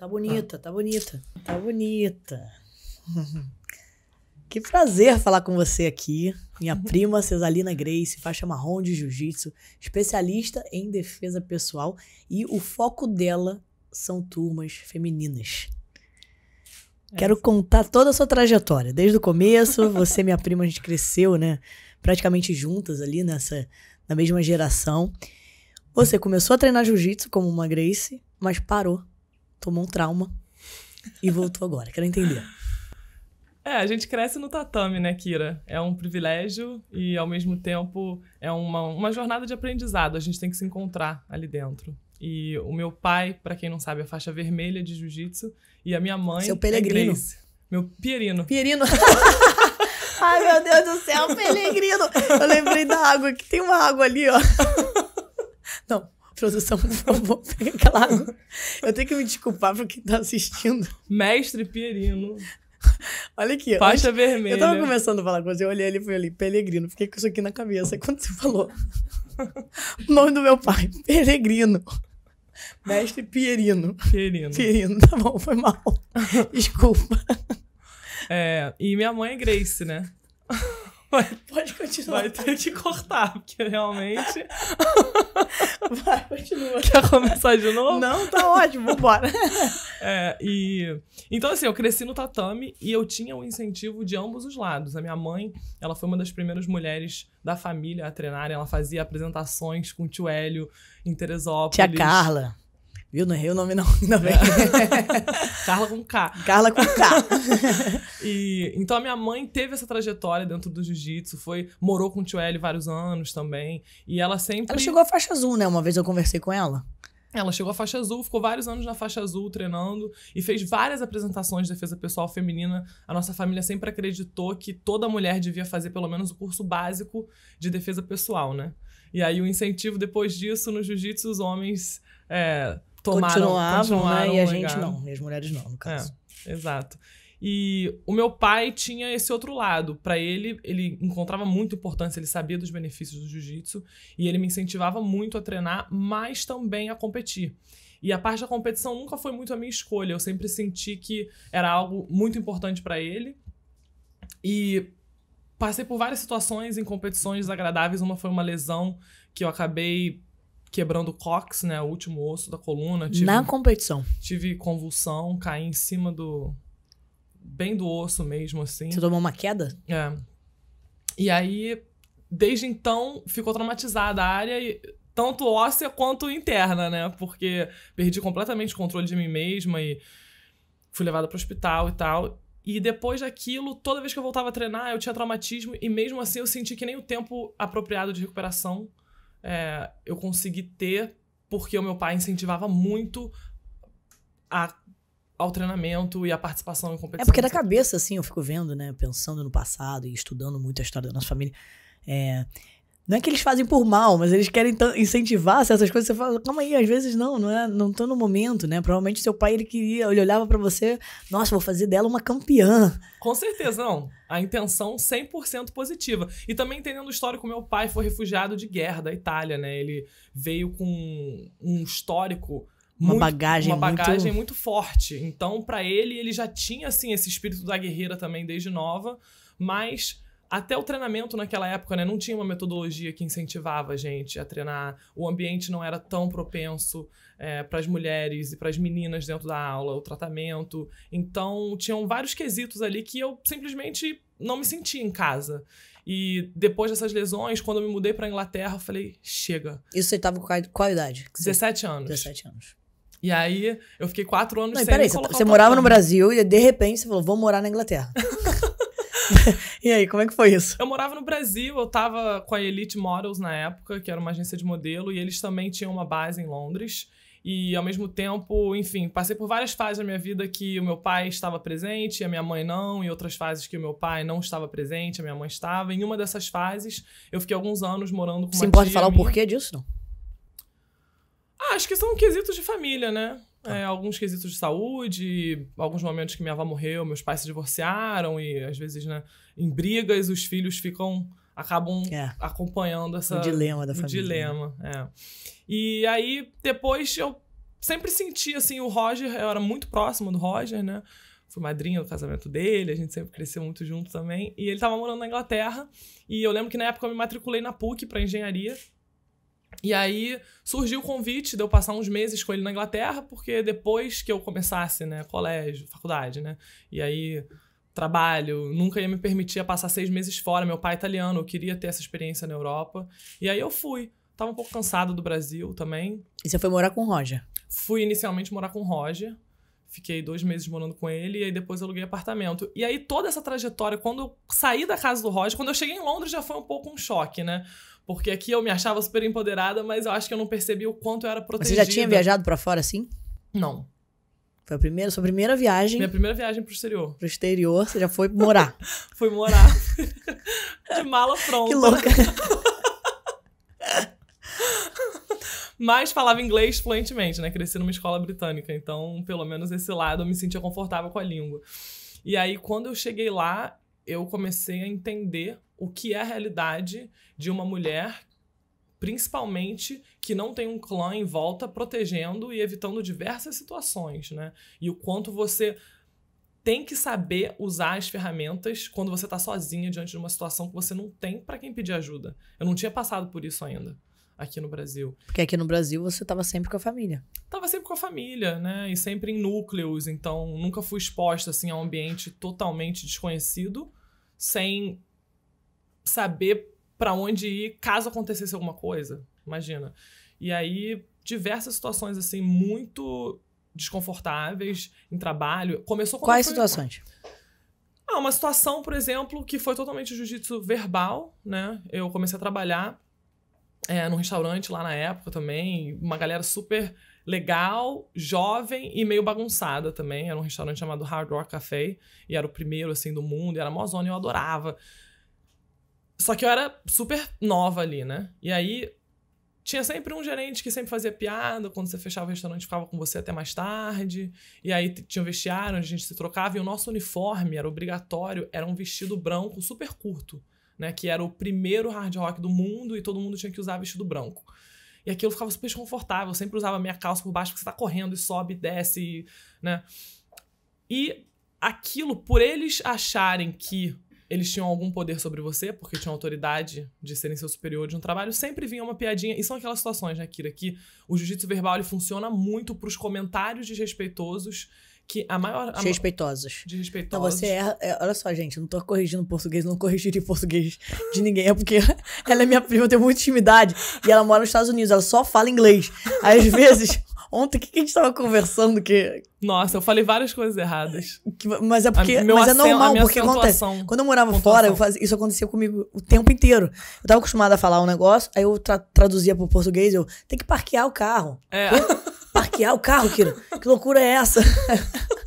Tá, ah. tá bonita, tá bonita. Tá bonita. Que prazer falar com você aqui. Minha prima Cesalina Grace, faixa marrom de jiu-jitsu, especialista em defesa pessoal e o foco dela são turmas femininas. É. Quero contar toda a sua trajetória, desde o começo, você e minha prima a gente cresceu, né, praticamente juntas ali nessa na mesma geração. Você começou a treinar jiu-jitsu como uma Grace, mas parou tomou um trauma e voltou agora. Quero entender. É, a gente cresce no tatame, né, Kira? É um privilégio e, ao mesmo tempo, é uma, uma jornada de aprendizado. A gente tem que se encontrar ali dentro. E o meu pai, para quem não sabe, é faixa vermelha de jiu-jitsu. E a minha mãe. Seu é peregrino É meu Pierino. Pierino. Ai, meu Deus do céu, peregrino Eu lembrei da água, que tem uma água ali, ó. Não, Produção, por favor, pega aquela água. Eu tenho que me desculpar pra quem tá assistindo. Mestre Pierino. Olha aqui. Pasta vermelha. Eu tava começando a falar com você, eu olhei ali e falei, Pelegrino, fiquei com isso aqui na cabeça. Quando você falou o nome do meu pai, Peregrino. Mestre Pierino. Pierino. Pierino, tá bom, foi mal. Desculpa. É, e minha mãe é Grace, né? Pode continuar. Vai ter que cortar, porque realmente. Vai, continua. Quer começar de novo? Não, tá ótimo, vambora. É, e. Então, assim, eu cresci no tatame e eu tinha o um incentivo de ambos os lados. A minha mãe, ela foi uma das primeiras mulheres da família a treinar, ela fazia apresentações com o tio Hélio em Teresópolis. Tia Carla. Viu? Não errei o nome, não. Ainda bem. É. Carla com K. Carla com K. e, então, a minha mãe teve essa trajetória dentro do jiu-jitsu. Foi, morou com o tio L vários anos também. E ela sempre... Ela chegou à faixa azul, né? Uma vez eu conversei com ela. Ela chegou à faixa azul, ficou vários anos na faixa azul treinando e fez várias apresentações de defesa pessoal feminina. A nossa família sempre acreditou que toda mulher devia fazer pelo menos o curso básico de defesa pessoal, né? E aí o incentivo depois disso no jiu-jitsu, os homens é, tomaram, continuavam, continuaram né? E a gente não, e as mulheres não, no é, caso. É, exato. E o meu pai tinha esse outro lado. Para ele, ele encontrava muita importância, ele sabia dos benefícios do jiu-jitsu e ele me incentivava muito a treinar, mas também a competir. E a parte da competição nunca foi muito a minha escolha. Eu sempre senti que era algo muito importante para ele. E passei por várias situações em competições desagradáveis. Uma foi uma lesão que eu acabei quebrando o cox, né? O último osso da coluna. Tive, Na competição. Tive convulsão, caí em cima do. Bem do osso mesmo, assim. Você tomou uma queda? É. E aí, desde então, ficou traumatizada a área, tanto óssea quanto interna, né? Porque perdi completamente o controle de mim mesma e fui levada para o hospital e tal. E depois daquilo, toda vez que eu voltava a treinar, eu tinha traumatismo e mesmo assim eu senti que nem o tempo apropriado de recuperação é, eu consegui ter porque o meu pai incentivava muito a, ao treinamento e a participação em competição. É porque é da cabeça, assim, eu fico vendo, né? Pensando no passado e estudando muito a história da nossa família. É, não é que eles fazem por mal, mas eles querem incentivar certas coisas. Você fala, calma aí, às vezes não, não, é, não tô no momento, né? Provavelmente seu pai, ele queria, ele olhava para você, nossa, vou fazer dela uma campeã. Com certeza, não. A intenção 100% positiva. E também entendendo o histórico, meu pai foi refugiado de guerra da Itália, né? Ele veio com um histórico uma muito, bagagem uma bagagem muito... muito forte. Então, para ele, ele já tinha assim esse espírito da guerreira também desde nova, mas até o treinamento naquela época, né, não tinha uma metodologia que incentivava a gente a treinar. O ambiente não era tão propenso é, para as mulheres e para as meninas dentro da aula, o tratamento. Então, tinham vários quesitos ali que eu simplesmente não me sentia em casa. E depois dessas lesões, quando eu me mudei para Inglaterra, eu falei: chega. Isso você estava com qual idade? 17 anos. 17 anos. E aí, eu fiquei quatro anos não, sem peraí, Você morava no Brasil e de repente você falou: vou morar na Inglaterra. e aí, como é que foi isso? Eu morava no Brasil, eu tava com a Elite Models na época, que era uma agência de modelo, e eles também tinham uma base em Londres. E ao mesmo tempo, enfim, passei por várias fases da minha vida que o meu pai estava presente, a minha mãe não, e outras fases que o meu pai não estava presente, a minha mãe estava. Em uma dessas fases, eu fiquei alguns anos morando com Você uma Você pode falar minha. o porquê disso, não? Ah, acho que são quesitos de família, né? É, tá. É, alguns quesitos de saúde, alguns momentos que minha avó morreu, meus pais se divorciaram e às vezes, né, em brigas os filhos ficam acabam é. acompanhando essa o dilema da o família. Dilema, né? é. E aí depois eu sempre senti assim o Roger, eu era muito próximo do Roger, né? Fui madrinha do casamento dele, a gente sempre cresceu muito junto também. E ele estava morando na Inglaterra. E eu lembro que na época eu me matriculei na PUC para engenharia. E aí surgiu o convite de eu passar uns meses com ele na Inglaterra, porque depois que eu começasse, né, colégio, faculdade, né, e aí trabalho, nunca ia me permitir passar seis meses fora. Meu pai é italiano, eu queria ter essa experiência na Europa. E aí eu fui. Tava um pouco cansado do Brasil também. E você foi morar com o Roger? Fui inicialmente morar com o Roger. Fiquei dois meses morando com ele e aí depois aluguei apartamento. E aí toda essa trajetória, quando eu saí da casa do Roger, quando eu cheguei em Londres já foi um pouco um choque, né? Porque aqui eu me achava super empoderada, mas eu acho que eu não percebi o quanto eu era protegida. Mas você já tinha viajado para fora assim? Não. Foi a primeira, sua primeira viagem. Minha primeira viagem pro exterior. Pro exterior, você já foi morar. fui morar. De mala pronta. Que louca. Mas falava inglês fluentemente, né? Cresci numa escola britânica, então pelo menos esse lado eu me sentia confortável com a língua. E aí, quando eu cheguei lá, eu comecei a entender o que é a realidade de uma mulher, principalmente que não tem um clã em volta protegendo e evitando diversas situações, né? E o quanto você tem que saber usar as ferramentas quando você está sozinha diante de uma situação que você não tem para quem pedir ajuda. Eu não tinha passado por isso ainda aqui no Brasil. Porque aqui no Brasil você estava sempre com a família. Tava sempre com a família, né? E sempre em núcleos, então nunca fui exposta assim a um ambiente totalmente desconhecido, sem saber para onde ir caso acontecesse alguma coisa. Imagina. E aí, diversas situações, assim, muito desconfortáveis em trabalho. Começou com. Quais foi... situações? Ah, uma situação, por exemplo, que foi totalmente jiu-jitsu verbal, né? Eu comecei a trabalhar é, num restaurante lá na época também, uma galera super legal, jovem e meio bagunçada também. Era um restaurante chamado Hard Rock Café e era o primeiro, assim, do mundo, e era mó zona, eu adorava. Só que eu era super nova ali, né? E aí tinha sempre um gerente que sempre fazia piada, quando você fechava o restaurante ficava com você até mais tarde. E aí tinha o vestiário, a gente se trocava e o nosso uniforme era obrigatório, era um vestido branco super curto, né, que era o primeiro hard rock do mundo e todo mundo tinha que usar vestido branco. E aquilo ficava super desconfortável, eu sempre usava minha calça por baixo porque você tá correndo e sobe, desce, né? E aquilo por eles acharem que eles tinham algum poder sobre você, porque tinham autoridade de serem seu superior de um trabalho, sempre vinha uma piadinha. E são aquelas situações, né, Kira, que o jiu-jitsu verbal ele funciona muito pros comentários desrespeitosos que a maior. A Desrespeitosos. Desrespeitosos. Então você erra. É, olha só, gente, não tô corrigindo português, não corrigiria português de ninguém. É porque ela é minha prima, eu tenho muita intimidade. E ela mora nos Estados Unidos, ela só fala inglês. Às vezes, Ontem, o que, que a gente tava conversando que... Nossa, eu falei várias coisas erradas. Que, mas é porque... A, mas é normal, porque acontece. Quando eu morava pontuação. fora, eu isso acontecia comigo o tempo inteiro. Eu tava acostumada a falar um negócio, aí eu tra traduzia pro português, eu... Tem que parquear o carro. É. parquear o carro, Kira? Que loucura é essa?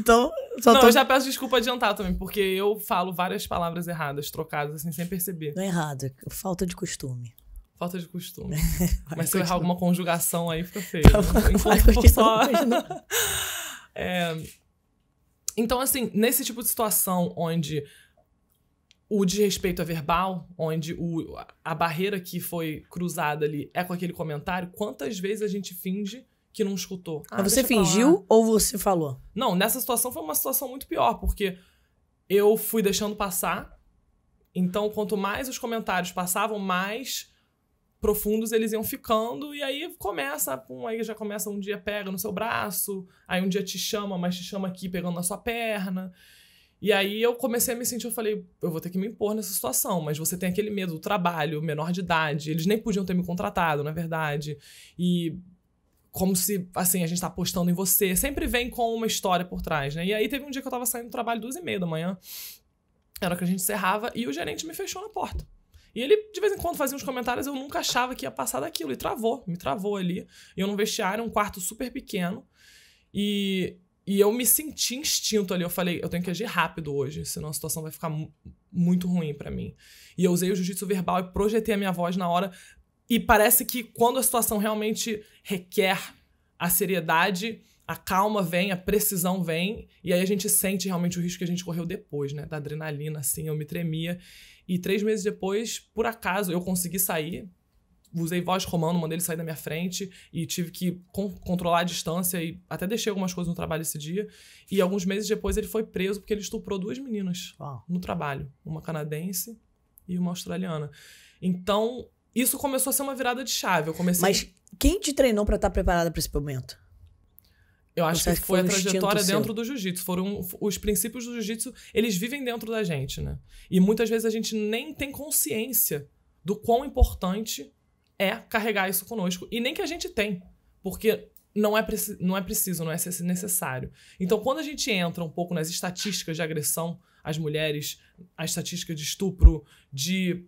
Então, só Não, tô... eu já peço desculpa adiantar também, porque eu falo várias palavras erradas, trocadas, assim, sem perceber. Não é errado, é falta de costume falta de costume. Mas se eu errar alguma conjugação aí, fica feio. Tá Então, é... então, assim, nesse tipo de situação onde o desrespeito é verbal, onde o, a barreira que foi cruzada ali é com aquele comentário, quantas vezes a gente finge que não escutou? Ah, Mas ah, você fingiu falar. ou você falou? Não, nessa situação foi uma situação muito pior, porque eu fui deixando passar. Então, quanto mais os comentários passavam, mais profundos eles iam ficando, e aí começa, pum, aí já começa um dia pega no seu braço, aí um dia te chama, mas te chama aqui pegando na sua perna. E aí eu comecei a me sentir, eu falei, eu vou ter que me impor nessa situação, mas você tem aquele medo do trabalho, menor de idade, eles nem podiam ter me contratado, na verdade. E como se, assim, a gente tá apostando em você. Sempre vem com uma história por trás, né? E aí teve um dia que eu tava saindo do trabalho duas e meia da manhã. Era que a gente encerrava e o gerente me fechou na porta. E ele, de vez em quando, fazia uns comentários, eu nunca achava que ia passar daquilo. E travou, me travou ali. Eu num vestiário, um quarto super pequeno. E, e eu me senti instinto ali. Eu falei, eu tenho que agir rápido hoje, senão a situação vai ficar muito ruim para mim. E eu usei o jiu-jitsu verbal e projetei a minha voz na hora. E parece que quando a situação realmente requer a seriedade, a calma vem, a precisão vem, e aí a gente sente realmente o risco que a gente correu depois, né? Da adrenalina, assim, eu me tremia. E três meses depois, por acaso, eu consegui sair. Usei voz romano, mandei ele sair da minha frente e tive que con controlar a distância e até deixei algumas coisas no trabalho esse dia. E alguns meses depois ele foi preso porque ele estuprou duas meninas ah. no trabalho, uma canadense e uma australiana. Então, isso começou a ser uma virada de chave. Eu comecei. Mas quem te treinou para estar tá preparada para esse momento? Eu acho que, que foi, a trajetória dentro seu. do jiu-jitsu. Foram os princípios do jiu-jitsu, eles vivem dentro da gente, né? E muitas vezes a gente nem tem consciência do quão importante é carregar isso conosco e nem que a gente tem, porque não é, não é preciso, não é necessário. Então, quando a gente entra um pouco nas estatísticas de agressão às mulheres, a estatística de estupro, de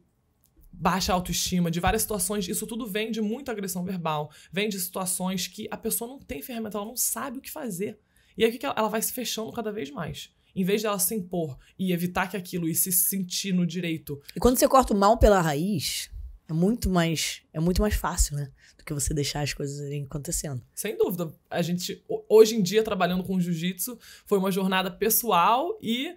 baixa autoestima, de várias situações. Isso tudo vem de muita agressão verbal, vem de situações que a pessoa não tem ferramenta, ela não sabe o que fazer. E aí que ela vai se fechando cada vez mais. Em vez dela se impor e evitar que aquilo e se sentir no direito. E quando você corta o mal pela raiz, é muito mais é muito mais fácil, né? Do que você deixar as coisas acontecendo. Sem dúvida. A gente hoje em dia trabalhando com jiu-jitsu foi uma jornada pessoal e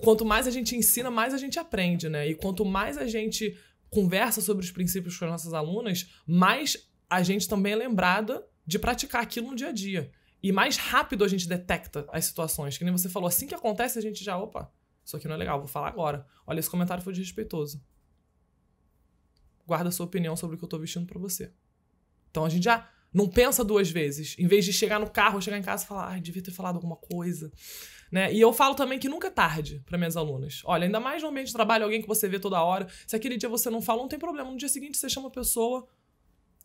quanto mais a gente ensina, mais a gente aprende, né? E quanto mais a gente conversa sobre os princípios com as nossas alunas, mais a gente também é lembrada de praticar aquilo no dia a dia. E mais rápido a gente detecta as situações. Que nem você falou, assim que acontece, a gente já, opa, isso aqui não é legal, vou falar agora. Olha, esse comentário foi desrespeitoso. Guarda a sua opinião sobre o que eu tô vestindo para você. Então a gente já não pensa duas vezes. Em vez de chegar no carro, chegar em casa e falar, devia ter falado alguma coisa. Né? E eu falo também que nunca é tarde para minhas alunas. Olha, ainda mais no ambiente de trabalho, alguém que você vê toda hora. Se aquele dia você não fala, não tem problema. No dia seguinte você chama a pessoa,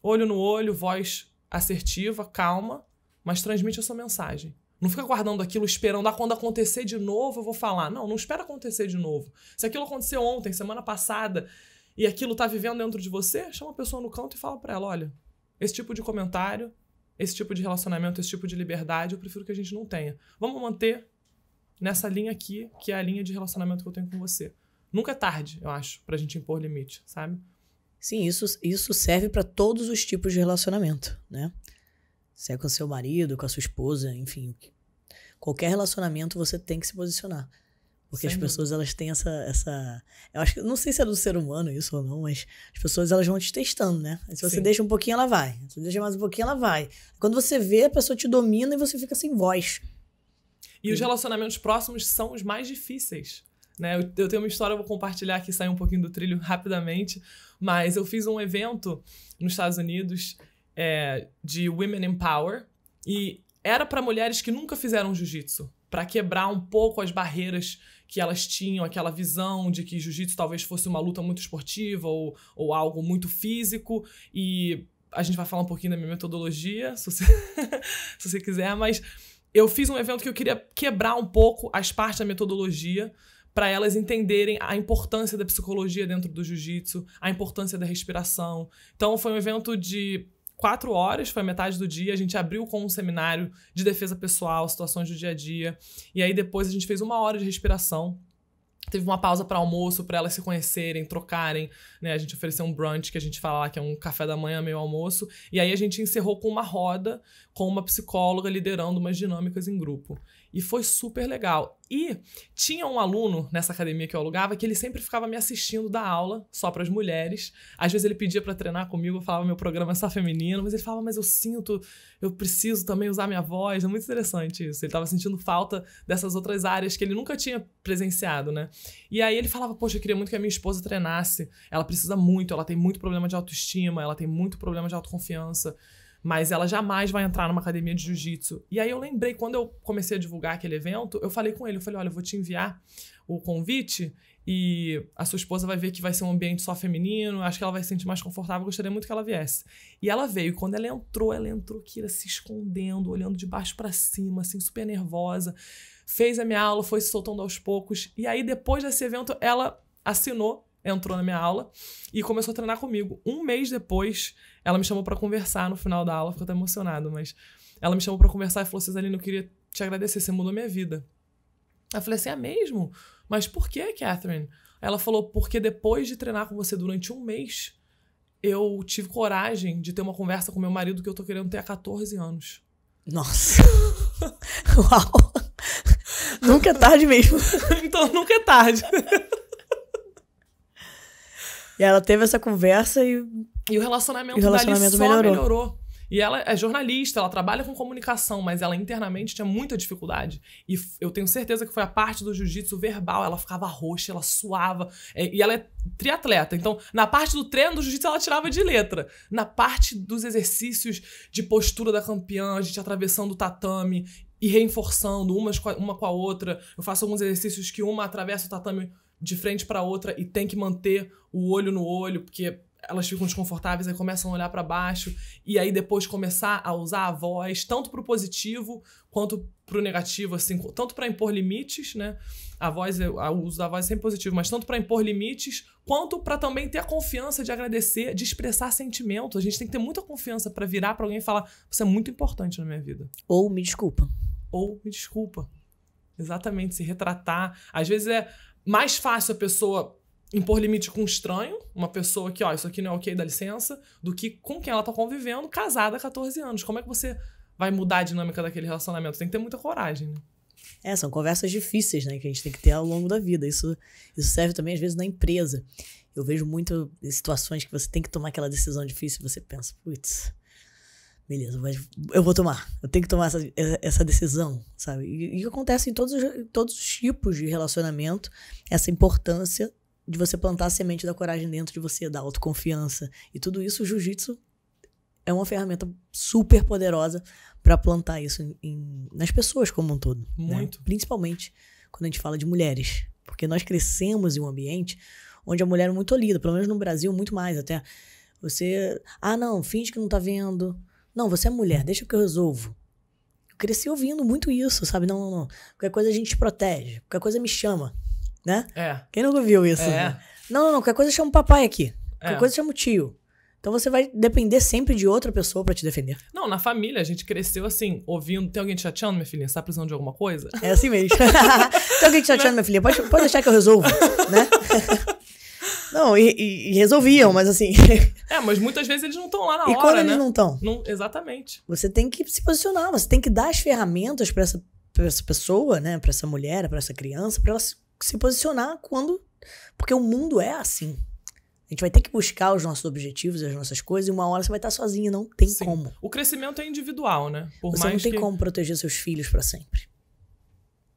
olho no olho, voz assertiva, calma, mas transmite a sua mensagem. Não fica guardando aquilo esperando, ah, quando acontecer de novo eu vou falar. Não, não espera acontecer de novo. Se aquilo aconteceu ontem, semana passada, e aquilo tá vivendo dentro de você, chama a pessoa no canto e fala para ela, olha, esse tipo de comentário, esse tipo de relacionamento, esse tipo de liberdade, eu prefiro que a gente não tenha. Vamos manter nessa linha aqui, que é a linha de relacionamento que eu tenho com você. Nunca é tarde, eu acho, pra gente impor limite, sabe? Sim, isso, isso serve para todos os tipos de relacionamento, né? Se é com seu marido, com a sua esposa, enfim. Qualquer relacionamento você tem que se posicionar. Porque Sem as pessoas elas têm essa, essa. Eu acho que. Não sei se é do ser humano isso ou não, mas as pessoas elas vão te testando, né? Se você Sim. deixa um pouquinho, ela vai. Se você deixa mais um pouquinho, ela vai. Quando você vê, a pessoa te domina e você fica sem voz. E, e... os relacionamentos próximos são os mais difíceis. Né? Eu, eu tenho uma história, eu vou compartilhar aqui, sair um pouquinho do trilho rapidamente. Mas eu fiz um evento nos Estados Unidos é, de Women in Power. E era para mulheres que nunca fizeram jiu-jitsu. para quebrar um pouco as barreiras que elas tinham aquela visão de que jiu-jitsu talvez fosse uma luta muito esportiva ou, ou algo muito físico e a gente vai falar um pouquinho da minha metodologia, se você, se você quiser, mas eu fiz um evento que eu queria quebrar um pouco as partes da metodologia para elas entenderem a importância da psicologia dentro do jiu-jitsu, a importância da respiração. Então foi um evento de quatro horas, foi metade do dia. A gente abriu com um seminário de defesa pessoal, situações do dia a dia. E aí depois a gente fez uma hora de respiração. Teve uma pausa para almoço, para elas se conhecerem, trocarem, né? A gente ofereceu um brunch, que a gente fala lá que é um café da manhã, meio almoço. E aí a gente encerrou com uma roda, com uma psicóloga liderando umas dinâmicas em grupo. E foi super legal. E tinha um aluno nessa academia que eu alugava que ele sempre ficava me assistindo da aula, só para as mulheres. Às vezes ele pedia para treinar comigo, eu falava meu programa é só feminino, mas ele falava, mas eu sinto, eu preciso também usar minha voz. É muito interessante isso. Ele estava sentindo falta dessas outras áreas que ele nunca tinha presenciado, né? E aí ele falava, poxa, eu queria muito que a minha esposa treinasse. Ela precisa muito, ela tem muito problema de autoestima, ela tem muito problema de autoconfiança mas ela jamais vai entrar numa academia de jiu-jitsu. E aí eu lembrei, quando eu comecei a divulgar aquele evento, eu falei com ele, eu falei, olha, eu vou te enviar o convite e a sua esposa vai ver que vai ser um ambiente só feminino, acho que ela vai se sentir mais confortável, gostaria muito que ela viesse. E ela veio, e quando ela entrou, ela entrou Kira se escondendo, olhando de baixo para cima, assim, super nervosa. Fez a minha aula, foi se soltando aos poucos. E aí, depois desse evento, ela assinou entrou na minha aula e começou a treinar comigo. Um mês depois, ela me chamou para conversar no final da aula, ficou até emocionado, mas ela me chamou para conversar e falou: Cesarino, eu queria te agradecer, você mudou minha vida. Eu falei assim: é mesmo? Mas por que, Catherine? Ela falou: porque depois de treinar com você durante um mês, eu tive coragem de ter uma conversa com meu marido que eu tô querendo ter há 14 anos. Nossa! Uau! nunca é tarde mesmo. então, nunca é tarde. E ela teve essa conversa e. E o relacionamento, e o relacionamento dali melhorou. melhorou. E ela é jornalista, ela trabalha com comunicação, mas ela internamente tinha muita dificuldade. E eu tenho certeza que foi a parte do jiu-jitsu verbal. Ela ficava roxa, ela suava. É, e ela é triatleta. Então, na parte do treino do jiu-jitsu, ela tirava de letra. Na parte dos exercícios de postura da campeã, a gente atravessando o tatame e reforçando umas com a, uma com a outra. Eu faço alguns exercícios que uma atravessa o tatame de frente para outra e tem que manter o olho no olho, porque elas ficam desconfortáveis, aí começam a olhar para baixo e aí depois começar a usar a voz, tanto pro positivo quanto pro negativo, assim, tanto para impor limites, né? A voz, o uso da voz é sempre positivo, mas tanto para impor limites, quanto para também ter a confiança de agradecer, de expressar sentimento. A gente tem que ter muita confiança para virar para alguém e falar: "Você é muito importante na minha vida". Ou me desculpa. Ou me desculpa. Exatamente, se retratar. Às vezes é mais fácil a pessoa impor limite com um estranho, uma pessoa que, ó, isso aqui não é ok, dá licença, do que com quem ela tá convivendo, casada há 14 anos. Como é que você vai mudar a dinâmica daquele relacionamento? Tem que ter muita coragem, né? É, são conversas difíceis, né, que a gente tem que ter ao longo da vida. Isso, isso serve também, às vezes, na empresa. Eu vejo muito situações que você tem que tomar aquela decisão difícil, você pensa, putz, beleza, eu vou tomar. Eu tenho que tomar essa, essa decisão, sabe? E, e acontece em todos, os, todos os tipos de relacionamento, essa importância de você plantar a semente da coragem dentro de você, da autoconfiança. E tudo isso, o jiu-jitsu é uma ferramenta super poderosa para plantar isso em, em, nas pessoas como um todo. Né? Muito. Né? Principalmente quando a gente fala de mulheres. Porque nós crescemos em um ambiente onde a mulher é muito olhada, pelo menos no Brasil, muito mais até. Você, ah, não, finge que não tá vendo, não, você é mulher, deixa que eu resolvo. Eu cresci ouvindo muito isso, sabe? Não, não, não. Qualquer coisa a gente te protege, qualquer coisa me chama, né? É. Quem nunca ouviu isso? É. Não, não, não, qualquer coisa chama o papai aqui, qualquer é. coisa chama o tio. Então você vai depender sempre de outra pessoa para te defender. Não, na família a gente cresceu assim, ouvindo. Tem alguém te chateando, minha filha? Você tá precisando de alguma coisa? É assim mesmo. Tem alguém te chateando, minha filha? Pode, pode deixar que eu resolvo, né? Não, e, e, e resolviam, mas assim. é, mas muitas vezes eles não estão lá na e hora. E quando eles né? não estão? Exatamente. Você tem que se posicionar, você tem que dar as ferramentas para essa, pra essa pessoa, né? Para essa mulher, para essa criança, para ela se, se posicionar quando. Porque o mundo é assim. A gente vai ter que buscar os nossos objetivos, as nossas coisas, e uma hora você vai estar sozinha, não tem Sim. como. O crescimento é individual, né? Por você não tem que... como proteger seus filhos para sempre.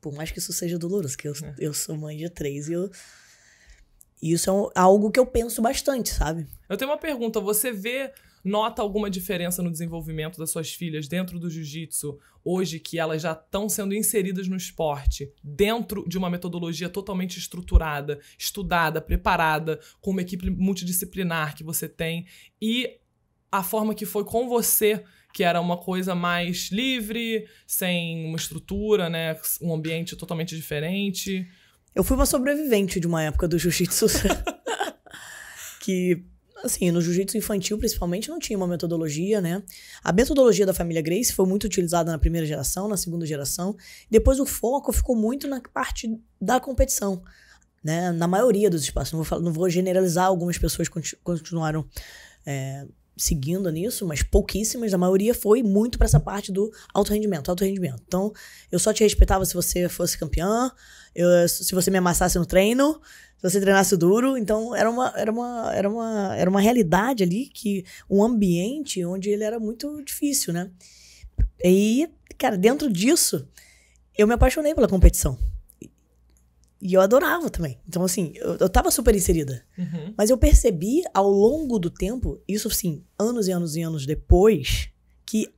Por mais que isso seja doloroso, que eu, é. eu sou mãe de três e eu e isso é algo que eu penso bastante, sabe? Eu tenho uma pergunta. Você vê, nota alguma diferença no desenvolvimento das suas filhas dentro do jiu-jitsu, hoje que elas já estão sendo inseridas no esporte, dentro de uma metodologia totalmente estruturada, estudada, preparada, com uma equipe multidisciplinar que você tem, e a forma que foi com você que era uma coisa mais livre, sem uma estrutura, né? Um ambiente totalmente diferente. Eu fui uma sobrevivente de uma época do jiu-jitsu. que, assim, no jiu-jitsu infantil, principalmente, não tinha uma metodologia, né? A metodologia da família Grace foi muito utilizada na primeira geração, na segunda geração. Depois o foco ficou muito na parte da competição. Né? Na maioria dos espaços, não vou, falar, não vou generalizar, algumas pessoas continuaram é, seguindo nisso, mas pouquíssimas, a maioria foi muito para essa parte do alto rendimento, alto rendimento. Então, eu só te respeitava se você fosse campeã, eu, se você me amassasse no treino, se você treinasse duro. Então, era uma, era uma, era uma, era uma realidade ali, que um ambiente onde ele era muito difícil, né? E, cara, dentro disso, eu me apaixonei pela competição. E eu adorava também. Então, assim, eu, eu tava super inserida. Uhum. Mas eu percebi ao longo do tempo, isso assim, anos e anos e anos depois, que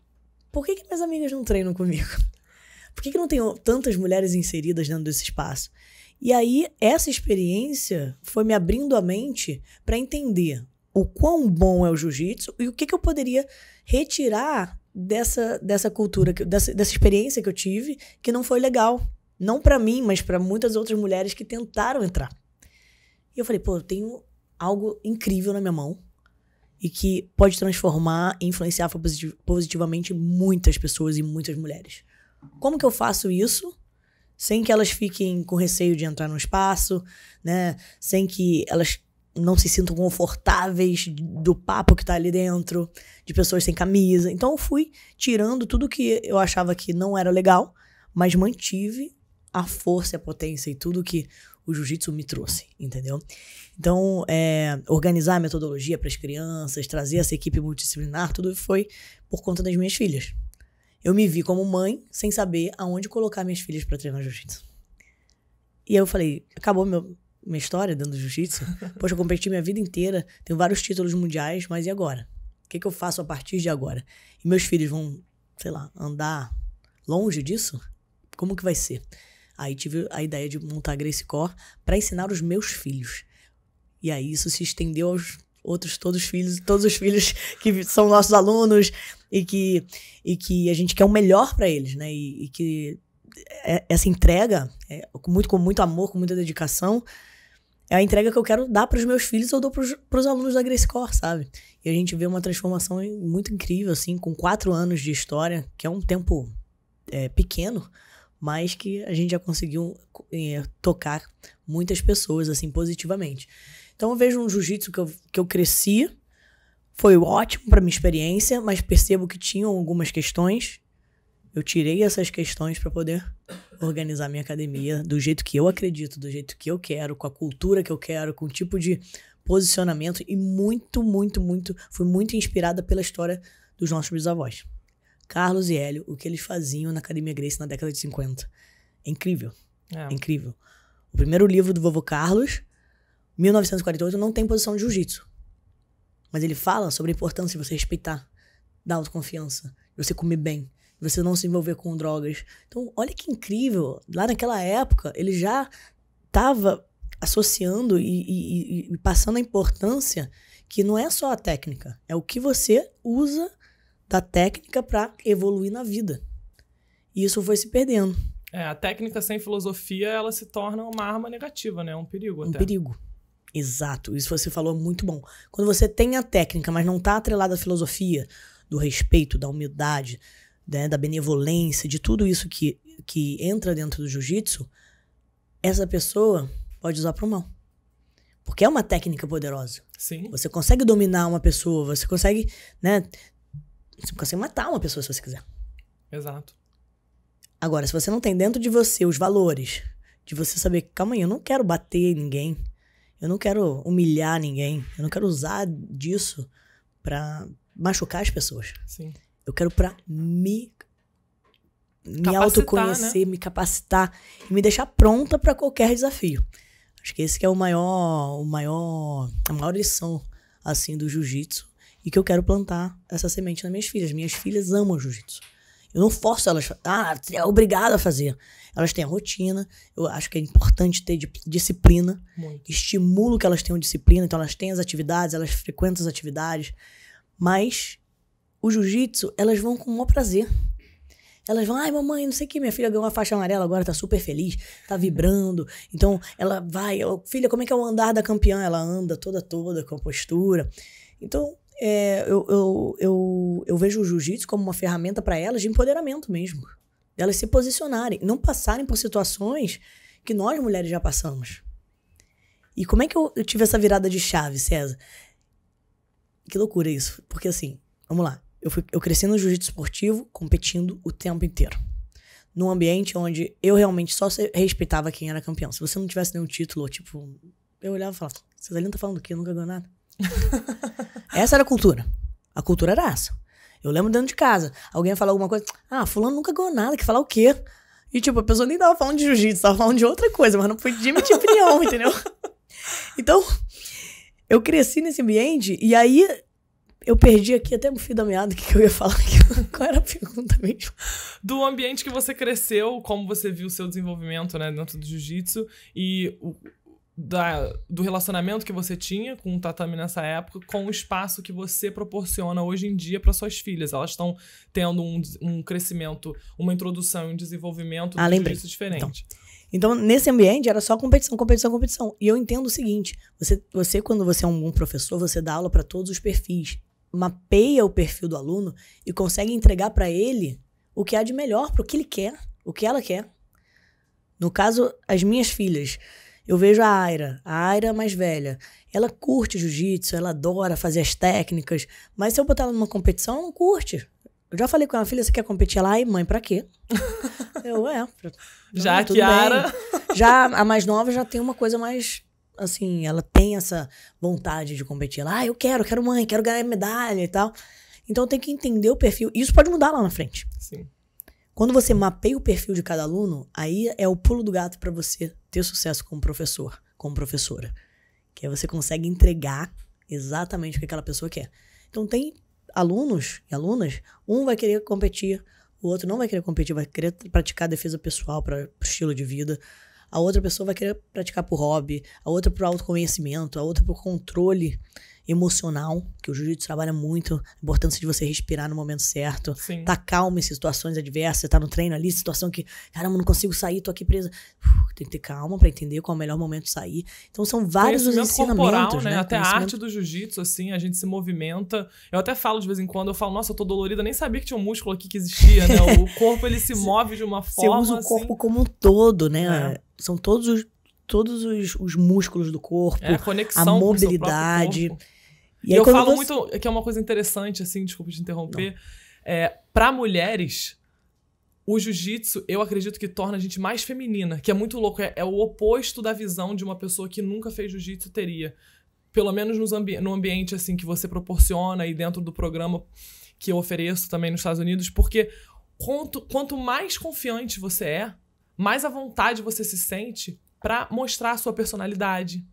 por que, que minhas amigas não treinam comigo? Por que, que não tem tantas mulheres inseridas dentro desse espaço? E aí, essa experiência foi me abrindo a mente para entender o quão bom é o jiu-jitsu e o que, que eu poderia retirar dessa, dessa cultura, dessa, dessa experiência que eu tive que não foi legal não para mim, mas para muitas outras mulheres que tentaram entrar. E eu falei, pô, eu tenho algo incrível na minha mão e que pode transformar e influenciar positivamente muitas pessoas e muitas mulheres. Como que eu faço isso sem que elas fiquem com receio de entrar no espaço, né? Sem que elas não se sintam confortáveis do papo que tá ali dentro, de pessoas sem camisa. Então eu fui tirando tudo que eu achava que não era legal, mas mantive a força, a potência e tudo que o jiu-jitsu me trouxe, entendeu? Então, é, organizar a metodologia para as crianças, trazer essa equipe multidisciplinar, tudo foi por conta das minhas filhas. Eu me vi como mãe sem saber aonde colocar minhas filhas para treinar jiu-jitsu. E aí eu falei, acabou meu, minha história dentro do jiu-jitsu? Poxa, eu competi minha vida inteira, tenho vários títulos mundiais, mas e agora? O que, que eu faço a partir de agora? E meus filhos vão, sei lá, andar longe disso? Como que vai ser? Aí tive a ideia de montar a Grace Core para ensinar os meus filhos. E aí isso se estendeu aos outros todos os filhos, todos os filhos que são nossos alunos e que e que a gente quer o melhor para eles, né? E, e que é, essa entrega, é, muito com muito amor, com muita dedicação, é a entrega que eu quero dar para os meus filhos, ou dou para os alunos da Grace Core, sabe? E a gente vê uma transformação muito incrível, assim, com quatro anos de história, que é um tempo é, pequeno, mas que a gente já conseguiu é, tocar muitas pessoas, assim, positivamente. Então eu vejo um jiu-jitsu que eu, que eu cresci, foi ótimo para minha experiência, mas percebo que tinham algumas questões. Eu tirei essas questões para poder organizar minha academia do jeito que eu acredito, do jeito que eu quero, com a cultura que eu quero, com o tipo de posicionamento e muito, muito, muito, fui muito inspirada pela história dos nossos bisavós. Carlos e Hélio, o que eles faziam na Academia Grace na década de 50. É incrível. É. é. incrível. O primeiro livro do vovô Carlos, 1948, não tem posição de jiu-jitsu. Mas ele fala sobre a importância de você respeitar, da autoconfiança, de você comer bem, de você não se envolver com drogas. Então, olha que incrível. Lá naquela época, ele já estava associando e, e, e, passando a importância que não é só a técnica, é o que você usa da técnica para evoluir na vida. E isso foi se perdendo. É, a técnica sem filosofia, ela se torna uma arma negativa, né? Um perigo um até. Um perigo. Exato. Isso você falou muito bom. Quando você tem a técnica, mas não está atrelada à filosofia do respeito, da humildade, né, da benevolência, de tudo isso que, que entra dentro do jiu-jitsu, essa pessoa pode usar para o mal. Porque é uma técnica poderosa. Sim. Você consegue dominar uma pessoa, você consegue né, você consegue matar uma pessoa se você quiser. Exato. Agora, se você não tem dentro de você os valores, de você saber, calma aí, eu não quero bater ninguém, eu não quero humilhar ninguém, eu não quero usar disso para machucar as pessoas. Sim. Eu quero para me me autoconhecer, né? me capacitar e me deixar pronta para qualquer desafio. Acho que esse que é o maior, o maior, a maior lição assim do jiu-jitsu e que eu quero plantar essa semente nas minhas filhas. Minhas filhas amam jiu-jitsu. Eu não forço elas, ah, é obrigado a fazer. Elas têm a rotina, eu acho que é importante ter disciplina, Muito. estimulo que elas tenham disciplina, então elas têm as atividades, elas frequentam as atividades, mas o jiu-jitsu, elas vão com o maior prazer. Elas vão, ai mamãe, não sei o que, minha filha ganhou uma faixa amarela, agora tá super feliz, tá vibrando. Então ela vai, filha, como é que é o andar da campeã? Ela anda toda, toda, com a postura. Então é, eu, eu, eu, eu vejo o jiu-jitsu como uma ferramenta para elas de empoderamento mesmo. Elas se posicionarem, não passarem por situações que nós mulheres já passamos. E como é que eu, tive essa virada de chave, César? Que loucura isso. Porque assim, vamos lá. Eu, fui, eu cresci no jiu-jitsu esportivo, competindo o tempo inteiro. Num ambiente onde eu realmente só respeitava quem era campeão. Se você não tivesse nenhum título, tipo, eu olhava e falava, não tá falando o quê? Nunca ganhou nada. Essa era a cultura. A cultura era essa. Eu lembro dentro de casa, alguém ia falar alguma coisa. Ah, fulano nunca ganhou nada, que falar o quê? E tipo, a pessoa nem tava falando de jiu-jitsu, tava falando de outra coisa, mas não foi de minha opinião, entendeu? Então, eu cresci nesse ambiente e aí eu perdi aqui até o fio da meada que eu ia falar. Qual era a pergunta mesmo? Do ambiente que você cresceu, como você viu o seu desenvolvimento, né, dentro do jiu-jitsu e o, da, do relacionamento que você tinha com o tatame nessa época com o espaço que você proporciona hoje em dia para suas filhas. Elas estão tendo um, um, crescimento, uma introdução e um desenvolvimento ah, lembrei. isso diferente. Então, então, nesse ambiente era só competição, competição, competição. E eu entendo o seguinte: você, você quando você é um bom professor, você dá aula para todos os perfis, mapeia o perfil do aluno e consegue entregar para ele o que há de melhor para o que ele quer, o que ela quer. No caso, as minhas filhas eu vejo a Aira, a Aira mais velha. Ela curte jiu-jitsu, ela adora fazer as técnicas, mas se eu botar ela numa competição, ela não curte. Eu já falei com ela, filha, você quer competir? lá, ai, mãe, pra quê? eu, é. Pra... Não, já a Aira. Já a mais nova já tem uma coisa mais. Assim, ela tem essa vontade de competir. lá. ah, eu quero, quero mãe, quero ganhar medalha e tal. Então tem que entender o perfil. Isso pode mudar lá na frente. Sim. Quando você mapeia o perfil de cada aluno, aí é o pulo do gato para você ter sucesso como professor, como professora. Que aí você consegue entregar exatamente o que aquela pessoa quer. Então tem alunos e alunas, um vai querer competir, o outro não vai querer competir, vai querer praticar defesa pessoal para estilo de vida. A outra pessoa vai querer praticar por hobby, a outra por autoconhecimento, a outra por controle emocional, que o jiu-jitsu trabalha muito, a importância de você respirar no momento certo, Sim. tá calmo em situações adversas, você tá no treino ali, situação que, caramba, não consigo sair, tô aqui presa. Uf, tem que ter calma para entender qual é o melhor momento de sair. Então são vários os ensinamentos, corporal, né? né? Até a arte do jiu-jitsu assim, a gente se movimenta. Eu até falo de vez em quando, eu falo, nossa, eu tô dolorida, nem sabia que tinha um músculo aqui que existia, né? O corpo ele se move de uma forma Você usa o assim. corpo assim... como um todo, né? É. São todos os todos os, os músculos do corpo, é, a, conexão a mobilidade. e, eu falo você... muito que é uma coisa interessante, assim, desculpa te interromper. É, para mulheres, o jiu-jitsu, eu acredito que torna a gente mais feminina, que é muito louco. É, é o oposto da visão de uma pessoa que nunca fez jiu-jitsu teria. Pelo menos nos ambi no ambiente assim que você proporciona e dentro do programa que eu ofereço também nos Estados Unidos, porque quanto, quanto mais confiante você é, mais à vontade você se sente para mostrar a sua personalidade,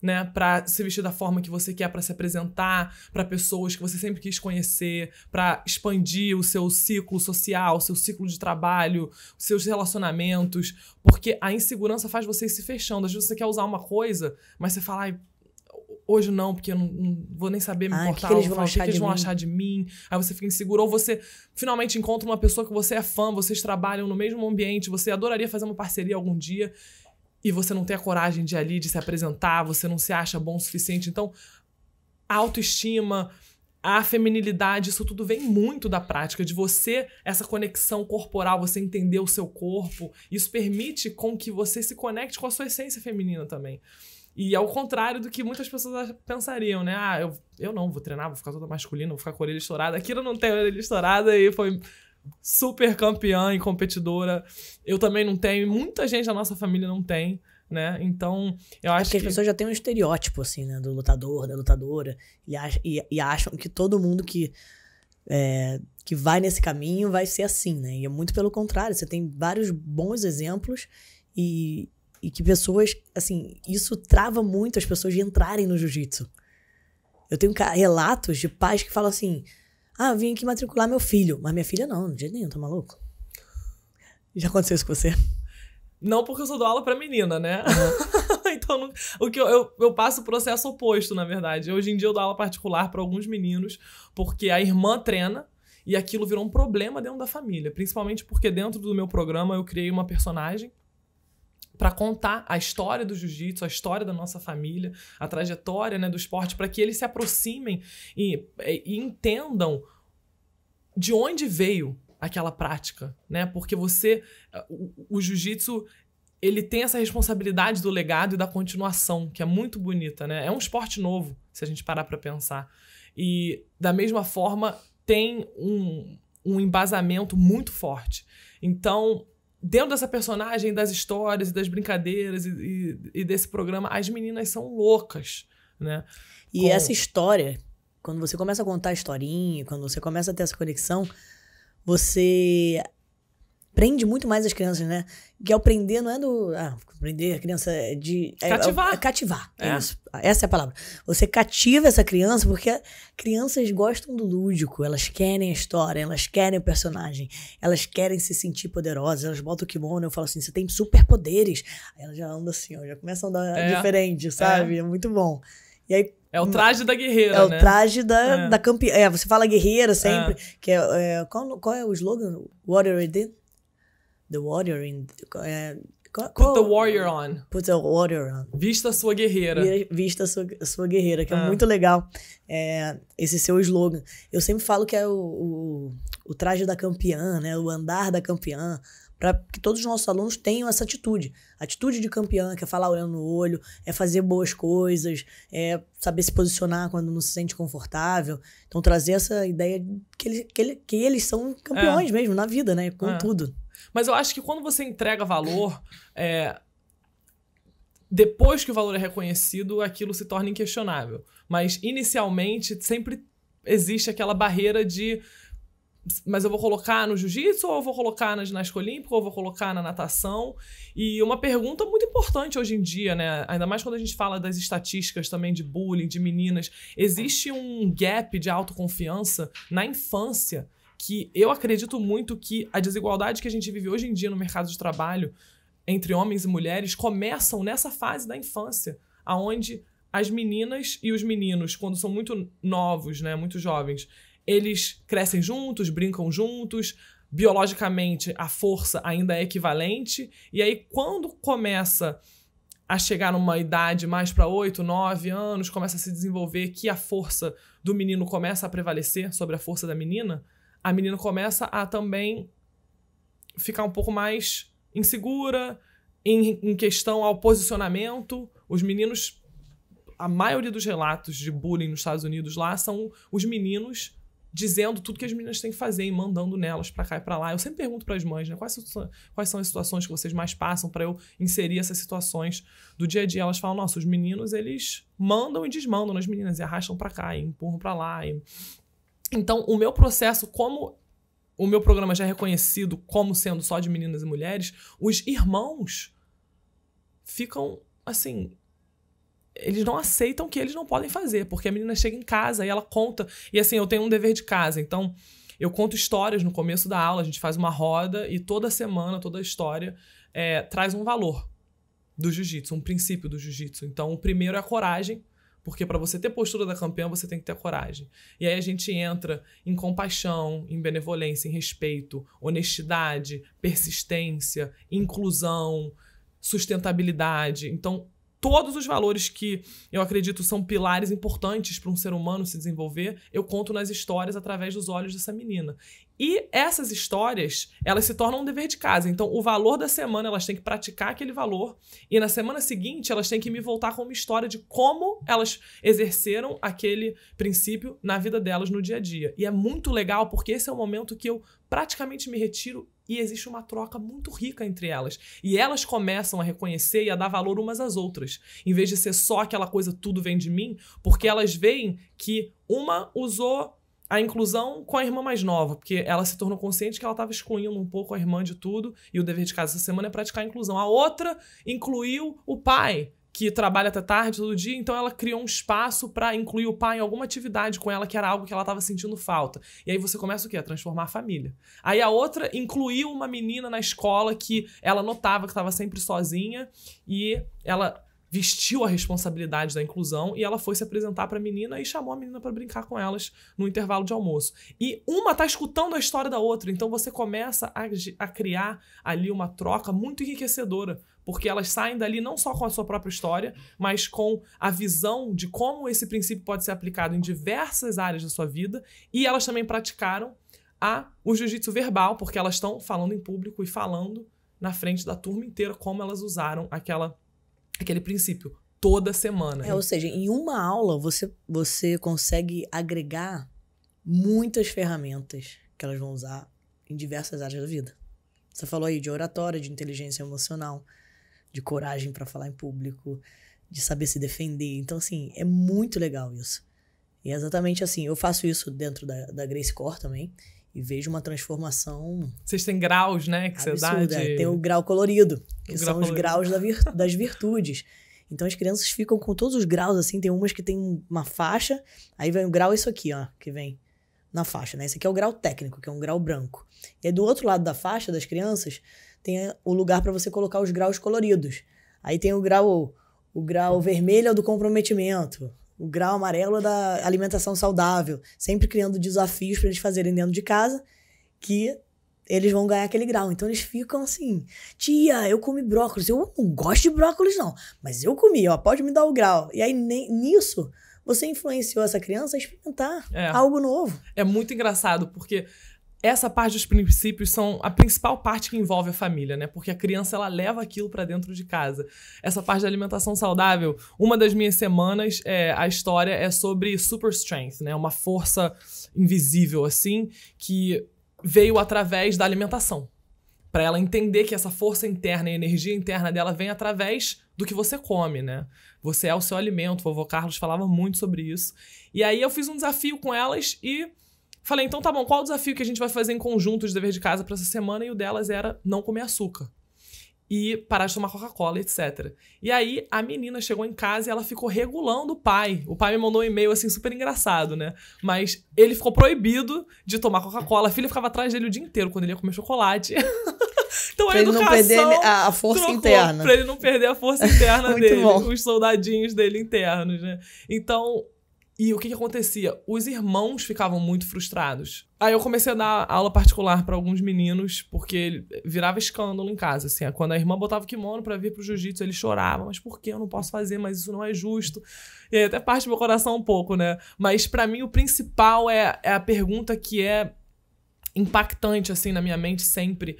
né, para se vestir da forma que você quer, para se apresentar para pessoas que você sempre quis conhecer, para expandir o seu ciclo social, seu ciclo de trabalho, seus relacionamentos, porque a insegurança faz você ir se fechando. Às vezes você quer usar uma coisa, mas você fala, hoje não, porque eu não, não vou nem saber me ah, importar, que, que eles vão, achar, que eles vão achar de mim. Aí você fica inseguro, ou você finalmente encontra uma pessoa que você é fã, vocês trabalham no mesmo ambiente, você adoraria fazer uma parceria algum dia e você não tem a coragem de ir ali, de se apresentar, você não se acha bom o suficiente. Então, a autoestima, a feminilidade, isso tudo vem muito da prática, de você, essa conexão corporal, você entender o seu corpo. Isso permite com que você se conecte com a sua essência feminina também. E ao contrário do que muitas pessoas pensariam, né? Ah, eu, eu não vou treinar, vou ficar toda masculina, vou ficar com a orelha estourada. Aquilo não tem orelha estourada e foi super campeã e competidora. Eu também não tenho, muita gente da nossa família não tem. Né? Então, eu é acho Porque que. as pessoas já têm um estereótipo, assim, né? Do lutador, da lutadora. E, ach e, e acham que todo mundo que é, que vai nesse caminho vai ser assim, né? E é muito pelo contrário. Você tem vários bons exemplos e, e que pessoas, assim, isso trava muito as pessoas de entrarem no jiu-jitsu. Eu tenho relatos de pais que falam assim: ah, vim aqui matricular meu filho. Mas minha filha não, de jeito nenhum, tá maluco? Já aconteceu isso com você? Não, porque eu só dou aula pra menina, né? Uhum. então, o que eu, eu, eu, passo o processo oposto, na verdade. Hoje em dia eu dou aula particular para alguns meninos, porque a irmã treina e aquilo virou um problema dentro da família. Principalmente porque dentro do meu programa eu criei uma personagem para contar a história do jiu-jitsu, a história da nossa família, a trajetória né, do esporte, para que eles se aproximem e, é, e, entendam de onde veio aquela prática, né? Porque você, é, o, o jiu-jitsu, ele tem essa responsabilidade do legado e da continuação, que é muito bonita, né? É um esporte novo, se a gente parar para pensar. E da mesma forma tem um, um embasamento muito forte. Então, dentro dessa personagem, das histórias e das brincadeiras e, e, e, desse programa, as meninas são loucas, né? E Com... essa história, quando você começa a contar a historinha, quando você começa a ter essa conexão, você prende muito mais as crianças, né? Que é o prender não é do. Ah, prender a criança é de. É, cativar. É, é cativar. É. Essa é a palavra. Você cativa essa criança porque crianças gostam do lúdico, elas querem a história, elas querem o personagem, elas querem se sentir poderosas, elas botam o kimono, eu falo assim: você tem superpoderes. Aí elas já andam assim, ó, já começam a andar é. diferente, sabe? É. muito bom. E aí. É o traje da guerreira, É o né? traje da, da campeã. É, você fala guerreira sempre. Que é, qual, qual é o slogan? Warrior Within? The Warrior in. É, Put the Warrior on. Put the Warrior on. Vista sua guerreira. Vista sua, sua guerreira, que é ah. muito legal é, esse seu slogan. Eu sempre falo que é o, o, o traje da campeã, né? O andar da campeã para que todos os nossos alunos tenham essa atitude. Atitude de campeã, que é falar olhando no olho, é fazer boas coisas, é saber se posicionar quando não se sente confortável. Então, trazer essa ideia que, ele, que, ele, que eles são campeões é. mesmo na vida, né? Com é. tudo. Mas eu acho que quando você entrega valor, é, depois que o valor é reconhecido, aquilo se torna inquestionável. Mas inicialmente sempre existe aquela barreira de mas eu vou colocar no jiu-jitsu, ou eu vou colocar na ginástica olímpica, ou eu vou colocar na natação. E uma pergunta muito importante hoje em dia, né? Ainda mais quando a gente fala das estatísticas também de bullying, de meninas. Existe um gap de autoconfiança na infância que eu acredito muito que a desigualdade que a gente vive hoje em dia no mercado de trabalho entre homens e mulheres começam nessa fase da infância, aonde as meninas e os meninos, quando são muito novos, né, muito jovens, eles crescem juntos, brincam juntos, biologicamente a força ainda é equivalente, e aí quando começa a chegar numa idade mais para 8, 9 anos, começa a se desenvolver que a força do menino começa a prevalecer sobre a força da menina, a menina começa a também ficar um pouco mais insegura em, em questão ao posicionamento. Os meninos, a maioria dos relatos de bullying nos Estados Unidos lá são os meninos dizendo tudo que as meninas têm que fazer e mandando nelas para cá e para lá. Eu sempre pergunto para as mães, né, quais, quais são as situações que vocês mais passam para eu inserir essas situações do dia a dia. Elas falam, nossa, os meninos eles mandam e desmandam nas meninas e arrastam para cá e empurram para lá e então, o meu processo, como o meu programa já é reconhecido como sendo só de meninas e mulheres, os irmãos ficam assim. Eles não aceitam que eles não podem fazer, porque a menina chega em casa e ela conta. E assim, eu tenho um dever de casa, então eu conto histórias no começo da aula, a gente faz uma roda e toda semana, toda história é, traz um valor do jiu-jitsu, um princípio do jiu-jitsu. Então, o primeiro é a coragem, porque para você ter postura da campeã, você tem que ter coragem. E aí a gente entra em compaixão, em benevolência, em respeito, honestidade, persistência, inclusão, sustentabilidade. Então, todos os valores que eu acredito são pilares importantes para um ser humano se desenvolver, eu conto nas histórias através dos olhos dessa menina. E essas histórias, elas se tornam um dever de casa. Então, o valor da semana, elas têm que praticar aquele valor. E na semana seguinte, elas têm que me voltar com uma história de como elas exerceram aquele princípio na vida delas no dia a dia. E é muito legal, porque esse é o momento que eu praticamente me retiro e existe uma troca muito rica entre elas. E elas começam a reconhecer e a dar valor umas às outras, em vez de ser só aquela coisa tudo vem de mim, porque elas veem que uma usou a inclusão com a irmã mais nova, porque ela se tornou consciente que ela estava excluindo um pouco a irmã de tudo, e o dever de casa essa semana é praticar a inclusão. A outra incluiu o pai, que trabalha até tarde todo dia, então ela criou um espaço para incluir o pai em alguma atividade com ela que era algo que ela estava sentindo falta. E aí você começa o quê? A transformar a família. Aí a outra incluiu uma menina na escola que ela notava que estava sempre sozinha e ela vestiu a responsabilidade da inclusão e ela foi se apresentar para a menina e chamou a menina para brincar com elas no intervalo de almoço. E uma tá escutando a história da outra, então você começa a, a criar ali uma troca muito enriquecedora, porque elas saem dali não só com a sua própria história, mas com a visão de como esse princípio pode ser aplicado em diversas áreas da sua vida, e elas também praticaram a, o jiu-jitsu verbal, porque elas estão falando em público e falando na frente da turma inteira como elas usaram aquela, aquele princípio toda semana. É, ou seja, em uma aula você, você consegue agregar muitas ferramentas que elas vão usar em diversas áreas da vida. Você falou aí de oratória, de inteligência emocional, de coragem para falar em público, de saber se defender. Então, assim, é muito legal isso. E é exatamente assim, eu faço isso dentro da, da Grace Core também e vejo uma transformação. Vocês têm graus, né? Que absurda. você dá. De... É, tem o grau colorido, que o são grau os colorido. graus da vir, das virtudes. Então as crianças ficam com todos os graus, assim, tem umas que tem uma faixa, aí vem o grau isso aqui, ó, que vem na faixa, né? Esse aqui é o grau técnico, que é um grau branco. E aí do outro lado da faixa das crianças tem o lugar para você colocar os graus coloridos. Aí tem o grau o grau vermelho é do comprometimento, o grau amarelo é da alimentação saudável, sempre criando desafios para eles fazerem dentro de casa que eles vão ganhar aquele grau. Então eles ficam assim: "Tia, eu comi brócolis. Eu não gosto de brócolis não, mas eu comi, ó, pode me dar o grau". E aí nisso você influenciou essa criança a experimentar é. algo novo. É muito engraçado porque essa parte dos princípios são a principal parte que envolve a família, né? Porque a criança ela leva aquilo para dentro de casa. Essa parte da alimentação saudável, uma das minhas semanas, é, a história é sobre super strength, né? Uma força invisível assim que veio através da alimentação. Para ela entender que essa força interna e energia interna dela vem através do que você come, né? Você é o seu alimento. O vovô Carlos falava muito sobre isso. E aí eu fiz um desafio com elas e Falei, então tá bom, qual o desafio que a gente vai fazer em conjunto de dever de casa para essa semana? E o delas era não comer açúcar. E parar de tomar Coca-Cola, etc. E aí, a menina chegou em casa e ela ficou regulando o pai. O pai me mandou um e-mail, assim, super engraçado, né? Mas ele ficou proibido de tomar Coca-Cola. A filha ficava atrás dele o dia inteiro quando ele ia comer chocolate. Então pra a ele não perder a, força interna. Pra ele não perder a força interna dele, bom. os soldadinhos dele internos, né? Então, e o que, que, acontecia? Os irmãos ficavam muito frustrados. Aí eu comecei a dar aula particular para alguns meninos, porque virava escândalo em casa, assim. Quando a irmã botava o kimono para vir pro jiu-jitsu, ele chorava. Mas por que eu não posso fazer? Mas isso não é justo. E aí até parte do meu coração um pouco, né? Mas para mim o principal é, é a pergunta que é impactante, assim, na minha mente sempre.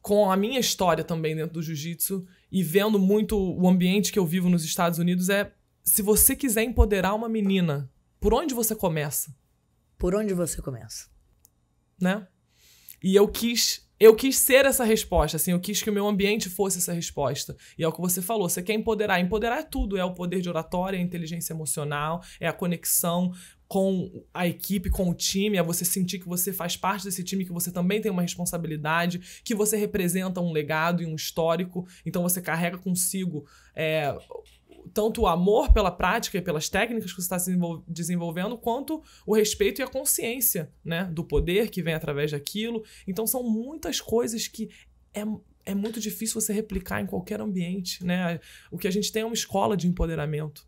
Com a minha história também dentro do jiu-jitsu e vendo muito o ambiente que eu vivo nos Estados Unidos, é se você quiser empoderar uma menina, por onde você começa? Por onde você começa? Né? E eu quis, eu quis ser essa resposta, assim, eu quis que o meu ambiente fosse essa resposta. E é o que você falou, você quer empoderar, empoderar é tudo, é o poder de oratória, é a inteligência emocional, é a conexão com a equipe, com o time, é você sentir que você faz parte desse time, que você também tem uma responsabilidade, que você representa um legado e um histórico, então você carrega consigo é, tanto o amor pela prática e pelas técnicas que você está desenvolvendo, quanto o respeito e a consciência né, do poder que vem através daquilo. Então, são muitas coisas que é, é muito difícil você replicar em qualquer ambiente. Né? O que a gente tem é uma escola de empoderamento.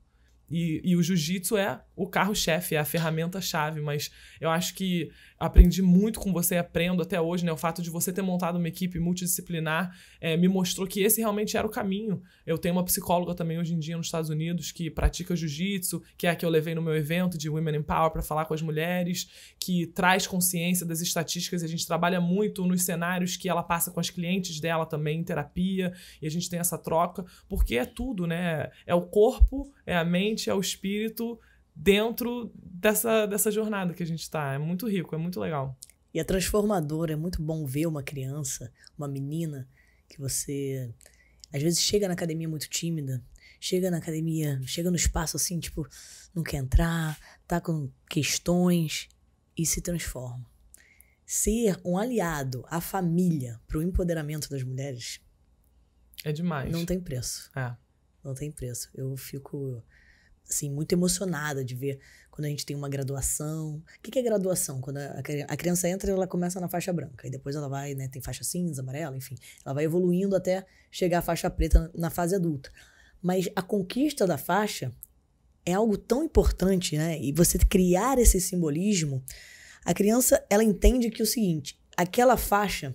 E, e o jiu-jitsu é o carro-chefe, é a ferramenta-chave, mas eu acho que aprendi muito com você, aprendo até hoje, né? O fato de você ter montado uma equipe multidisciplinar é, me mostrou que esse realmente era o caminho. Eu tenho uma psicóloga também hoje em dia nos Estados Unidos que pratica jiu-jitsu, que é a que eu levei no meu evento de Women in Power para falar com as mulheres, que traz consciência das estatísticas. A gente trabalha muito nos cenários que ela passa com as clientes dela também em terapia, e a gente tem essa troca, porque é tudo, né? É o corpo, é a mente é o espírito dentro dessa, dessa jornada que a gente está. É muito rico, é muito legal. E é transformador, é muito bom ver uma criança, uma menina, que você às vezes chega na academia muito tímida, chega na academia, chega no espaço assim, tipo, não quer entrar, tá com questões e se transforma. Ser um aliado à família para o empoderamento das mulheres é demais. Não tem preço. É. Não tem preço. Eu fico assim, muito emocionada de ver quando a gente tem uma graduação. O que, é graduação? Quando a, a, criança entra, ela começa na faixa branca, e depois ela vai, né, tem faixa cinza, amarela, enfim. Ela vai evoluindo até chegar à faixa preta na fase adulta. Mas a conquista da faixa é algo tão importante, né? E você criar esse simbolismo, a criança, ela entende que é o seguinte, aquela faixa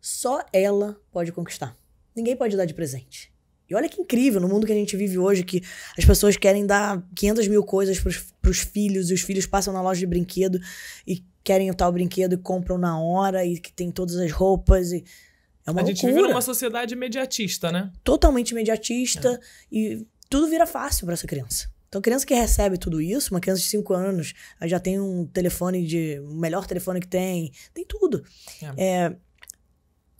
só ela pode conquistar. Ninguém pode dar de presente. E olha que incrível, no mundo que a gente vive hoje, que as pessoas querem dar 500 mil coisas para os filhos, e os filhos passam na loja de brinquedo e querem o tal brinquedo e compram na hora, e que tem todas as roupas e... É uma a gente vive numa sociedade imediatista, né? Totalmente imediatista é. e tudo vira fácil para essa criança. Então, criança que recebe tudo isso, uma criança de 5 anos, já tem um telefone de. o melhor telefone que tem, tem tudo. É. É,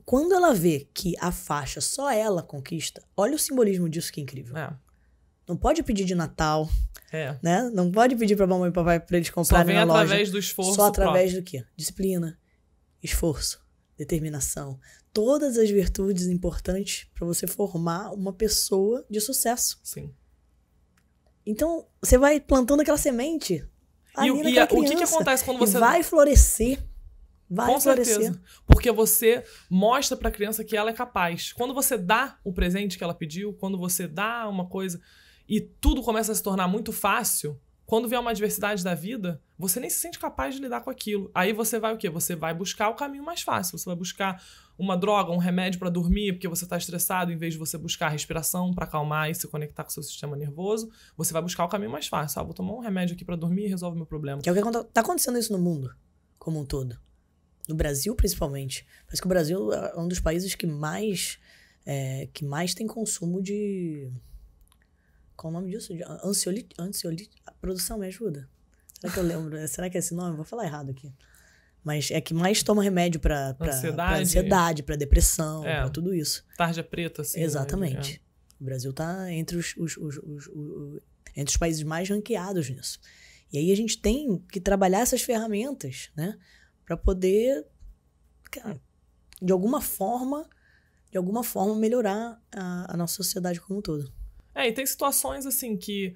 quando ela vê que a faixa só ela conquista, olha o simbolismo disso que é incrível. É. Não pode pedir de Natal, é. né? Não pode pedir para mamãe e papai para eles comprarem na loja. Só vem através do esforço Só através próprio. do quê? Disciplina, esforço, determinação. Todas as virtudes importantes para você formar uma pessoa de sucesso. Sim. Então, você vai plantando aquela semente. E, e a, o que, que acontece quando você... vai florescer Vai Com certeza. Porque você mostra para a criança que ela é capaz. Quando você dá o presente que ela pediu, quando você dá uma coisa e tudo começa a se tornar muito fácil, quando vier uma adversidade da vida, você nem se sente capaz de lidar com aquilo. Aí você vai o quê? Você vai buscar o caminho mais fácil. Você vai buscar uma droga, um remédio para dormir, porque você está estressado, em vez de você buscar respiração para acalmar e se conectar com o seu sistema nervoso, você vai buscar o caminho mais fácil. Ah, vou tomar um remédio aqui para dormir e resolve meu problema. Que é o que está acontecendo isso no mundo como um todo no Brasil principalmente. Parece que o Brasil é um dos países que mais, é, que mais tem consumo de. Qual o nome disso? De ansiolit ansiolit a produção me ajuda. Será que eu lembro? Será que é esse nome? Vou falar errado aqui. Mas é que mais toma remédio para ansiedade, pra, ansiedade, pra depressão, é, pra tudo isso. Tarja preta, assim. Né? Exatamente. Né? O Brasil tá entre os, os, os, os, entre os países mais ranqueados nisso. E aí a gente tem que trabalhar essas ferramentas, né? para poder, de alguma forma, de alguma forma melhorar a, a nossa sociedade como um todo. É, e tem situações assim que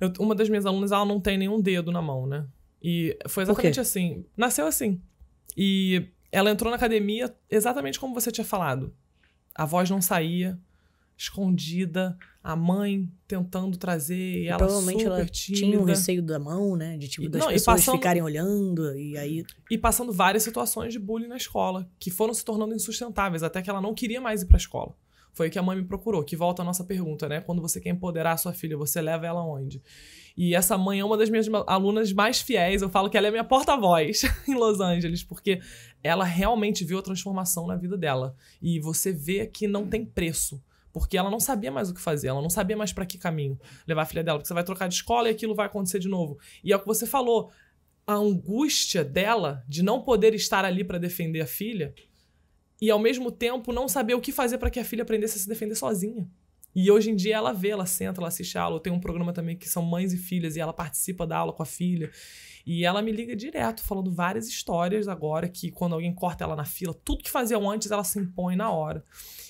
eu, uma das minhas alunas ela não tem nenhum dedo na mão, né? E foi exatamente assim. Nasceu assim. E ela entrou na academia exatamente como você tinha falado. A voz não saía, escondida, a mãe tentando trazer e ela provavelmente super ela tímida. tinha um receio da mão, né, de tipo das não, pessoas passando, ficarem olhando e aí e passando várias situações de bullying na escola que foram se tornando insustentáveis até que ela não queria mais ir para a escola. Foi o que a mãe me procurou, que volta a nossa pergunta, né? Quando você quer empoderar a sua filha, você leva ela onde? E essa mãe é uma das minhas alunas mais fiéis, eu falo que ela é minha porta-voz em Los Angeles, porque ela realmente viu a transformação na vida dela. E você vê que não tem preço. Porque ela não sabia mais o que fazer, ela não sabia mais para que caminho levar a filha dela, porque você vai trocar de escola e aquilo vai acontecer de novo. E é o que você falou, a angústia dela de não poder estar ali para defender a filha e ao mesmo tempo não saber o que fazer para que a filha aprendesse a se defender sozinha. E hoje em dia ela vê, ela senta, ela assiste a aula. Eu tenho um programa também que são mães e filhas e ela participa da aula com a filha. E ela me liga direto, falando várias histórias agora que quando alguém corta ela na fila, tudo que faziam antes ela se impõe na hora.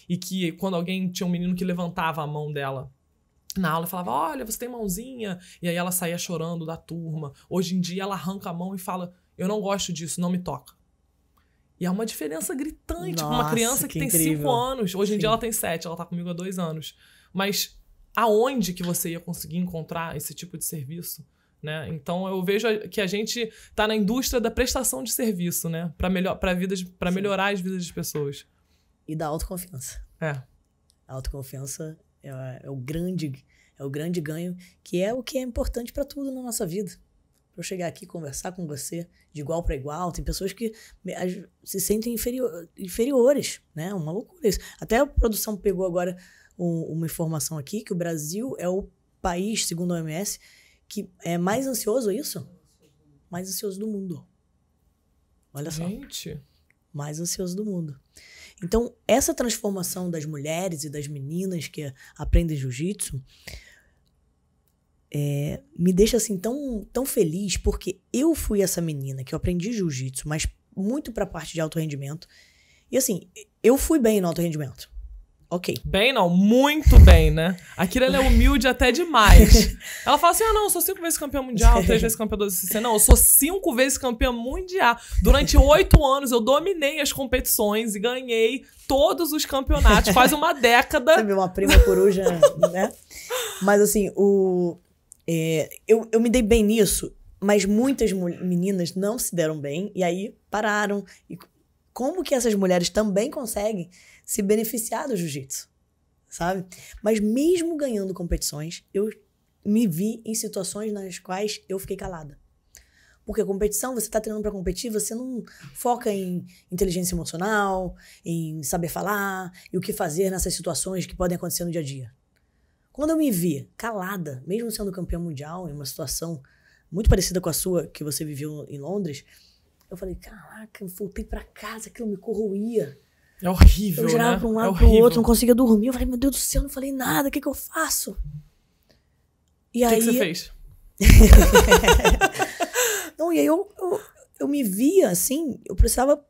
E que quando alguém tinha um menino que levantava a mão dela na aula falava: Olha, você tem mãozinha. E aí ela saía chorando da turma. Hoje em dia ela arranca a mão e fala: Eu não gosto disso, não me toca. E é uma diferença gritante Nossa, uma criança que, que tem 5 anos. Hoje em dia ela tem 7, ela tá comigo há 2 anos. Mas aonde que você ia conseguir encontrar esse tipo de serviço? Né? Então eu vejo que a gente está na indústria da prestação de serviço, né? Para melhor, para vidas, para melhorar as vidas das pessoas. E da autoconfiança. É. A autoconfiança é, é, o grande é o grande ganho que é o que é importante para tudo na nossa vida eu chegar aqui conversar com você de igual para igual. Tem pessoas que se sentem inferior, inferiores, né? Uma loucura isso. Até a produção pegou agora um, uma informação aqui que o Brasil é o país, segundo a OMS, que é mais ansioso, é isso? Mais ansioso do mundo. Olha só. Gente. Mais ansioso do mundo. Então, essa transformação das mulheres e das meninas que aprendem jiu-jitsu é, me deixa assim tão, tão feliz, porque eu fui essa menina que eu aprendi jiu-jitsu, mas muito pra parte de alto rendimento. E assim, eu fui bem no alto rendimento. Ok. Bem não, muito bem, né? A Kira é humilde até demais. Ela fala assim: ah, não, eu sou cinco vezes campeã mundial, três vezes campeã do CC. Não, eu sou cinco vezes campeã mundial. Durante oito anos eu dominei as competições e ganhei todos os campeonatos, quase uma década. Você viu uma prima coruja, né? Mas assim, o. É, eu, eu me dei bem nisso, mas muitas meninas não se deram bem e aí pararam. E como que essas mulheres também conseguem se beneficiar do jiu-jitsu? Sabe? Mas mesmo ganhando competições, eu me vi em situações nas quais eu fiquei calada. Porque competição, você está treinando para competir, você não foca em inteligência emocional, em saber falar e o que fazer nessas situações que podem acontecer no dia a dia. Quando eu me vi calada, mesmo sendo campeã mundial, em uma situação muito parecida com a sua que você viveu em Londres, eu falei: caraca, eu voltei para casa, aquilo me corroía. É horrível. Eu girava né? um é lado, é para o outro, não conseguia dormir. Eu falei: meu Deus do céu, não falei nada, o que, que eu faço? E que aí. O que você fez? não, e aí eu, eu, eu me via assim, eu precisava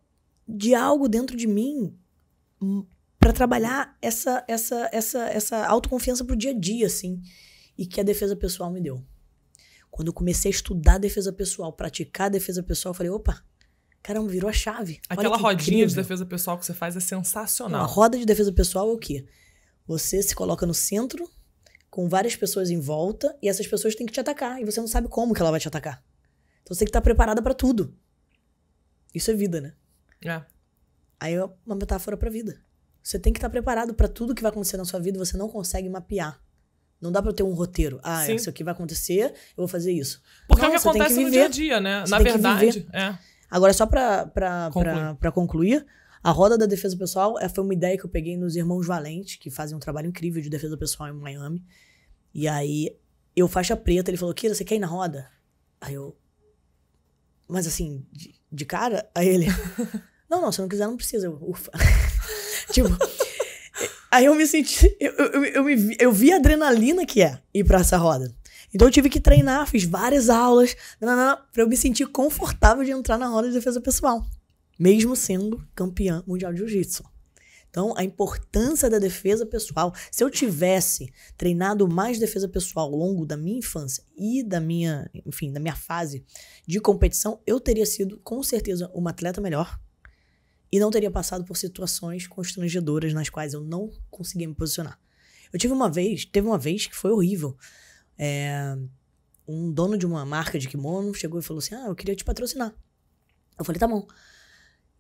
de algo dentro de mim hum, para trabalhar essa essa essa essa autoconfiança pro dia a dia, assim, e que a defesa pessoal me deu. Quando eu comecei a estudar defesa pessoal, praticar defesa pessoal, eu falei, opa, caramba, virou a chave. Aquela rodinha incrível. de defesa pessoal que você faz é sensacional. a roda de defesa pessoal é o quê? Você se coloca no centro, com várias pessoas em volta, e essas pessoas têm que te atacar, e você não sabe como que ela vai te atacar. Então você tem que estar tá preparada para tudo. Isso é vida, né? É. Aí é uma metáfora pra vida. Você tem que estar tá preparado para tudo que vai acontecer na sua vida, você não consegue mapear. Não dá para ter um roteiro. Ah, Sim. isso aqui vai acontecer, eu vou fazer isso. Porque não, é o que acontece que no dia a dia, né? Você na verdade. É. Agora, só pra, pra, concluir. Pra, pra concluir, a roda da defesa pessoal é, foi uma ideia que eu peguei nos Irmãos Valente, que fazem um trabalho incrível de defesa pessoal em Miami. E aí, eu faixa preta, ele falou: Kira, você quer ir na roda? Aí eu. Mas assim, de, de cara? Aí ele. não, não, se não quiser, não precisa. ufa. tipo. Aí eu me senti. Eu, eu, eu, me, eu vi a adrenalina que é ir pra essa roda. Então eu tive que treinar, fiz várias aulas, nanana, pra eu me sentir confortável de entrar na roda de defesa pessoal. Mesmo sendo campeã mundial de jiu-jitsu. Então, a importância da defesa pessoal. Se eu tivesse treinado mais defesa pessoal ao longo da minha infância e da minha, enfim, da minha fase de competição, eu teria sido com certeza uma atleta melhor, e não teria passado por situações constrangedoras nas quais eu não conseguia me posicionar. Eu tive uma vez, teve uma vez que foi horrível. É, um dono de uma marca de kimono chegou e falou assim: Ah, eu queria te patrocinar. Eu falei: Tá bom.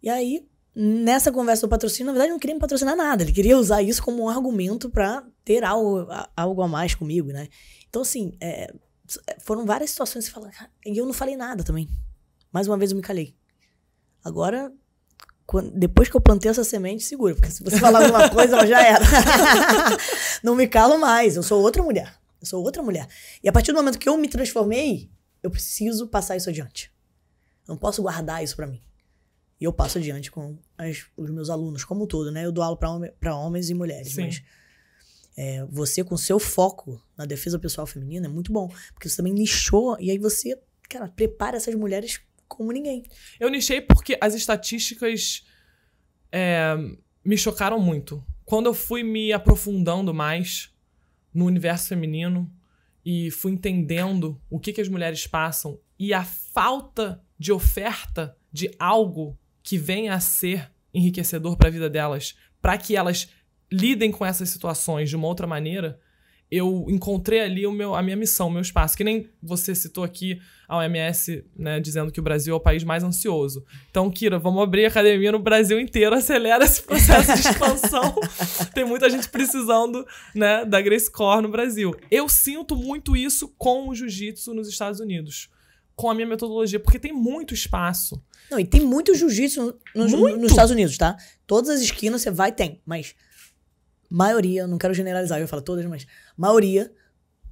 E aí, nessa conversa do patrocínio, na verdade, não queria me patrocinar nada. Ele queria usar isso como um argumento para ter algo, algo a mais comigo, né? Então, assim, é, foram várias situações que falaram. E eu não falei nada também. Mais uma vez eu me calei. Agora depois que eu plantei essa semente, segura, porque se você falar alguma coisa, ela já era. não me calo mais, eu sou outra mulher. Eu sou outra mulher. E a partir do momento que eu me transformei, eu preciso passar isso adiante. não posso guardar isso para mim. E eu passo adiante com as, os meus alunos, como um todo, né? Eu dou aula para hom homens e mulheres, Sim. mas é, você com seu foco na defesa pessoal feminina é muito bom, porque você também nichou e aí você, cara, prepara essas mulheres como ninguém. Eu nichei porque as estatísticas é, me chocaram muito. Quando eu fui me aprofundando mais no universo feminino e fui entendendo o que, que as mulheres passam e a falta de oferta de algo que venha a ser enriquecedor para a vida delas, para que elas lidem com essas situações de uma outra maneira, eu encontrei ali o meu, a minha missão, o meu espaço. Que nem você citou aqui a OMS, né, dizendo que o Brasil é o país mais ansioso. Então, Kira, vamos abrir academia no Brasil inteiro, acelera esse processo de expansão. Tem muita gente precisando, né, da Grace Core no Brasil. Eu sinto muito isso com o jiu-jitsu nos Estados Unidos com a minha metodologia, porque tem muito espaço. Não, e tem muito jiu-jitsu nos Estados Unidos, tá? Todas as esquinas você vai, tem, mas maioria, não quero generalizar, eu falo todas, mas maioria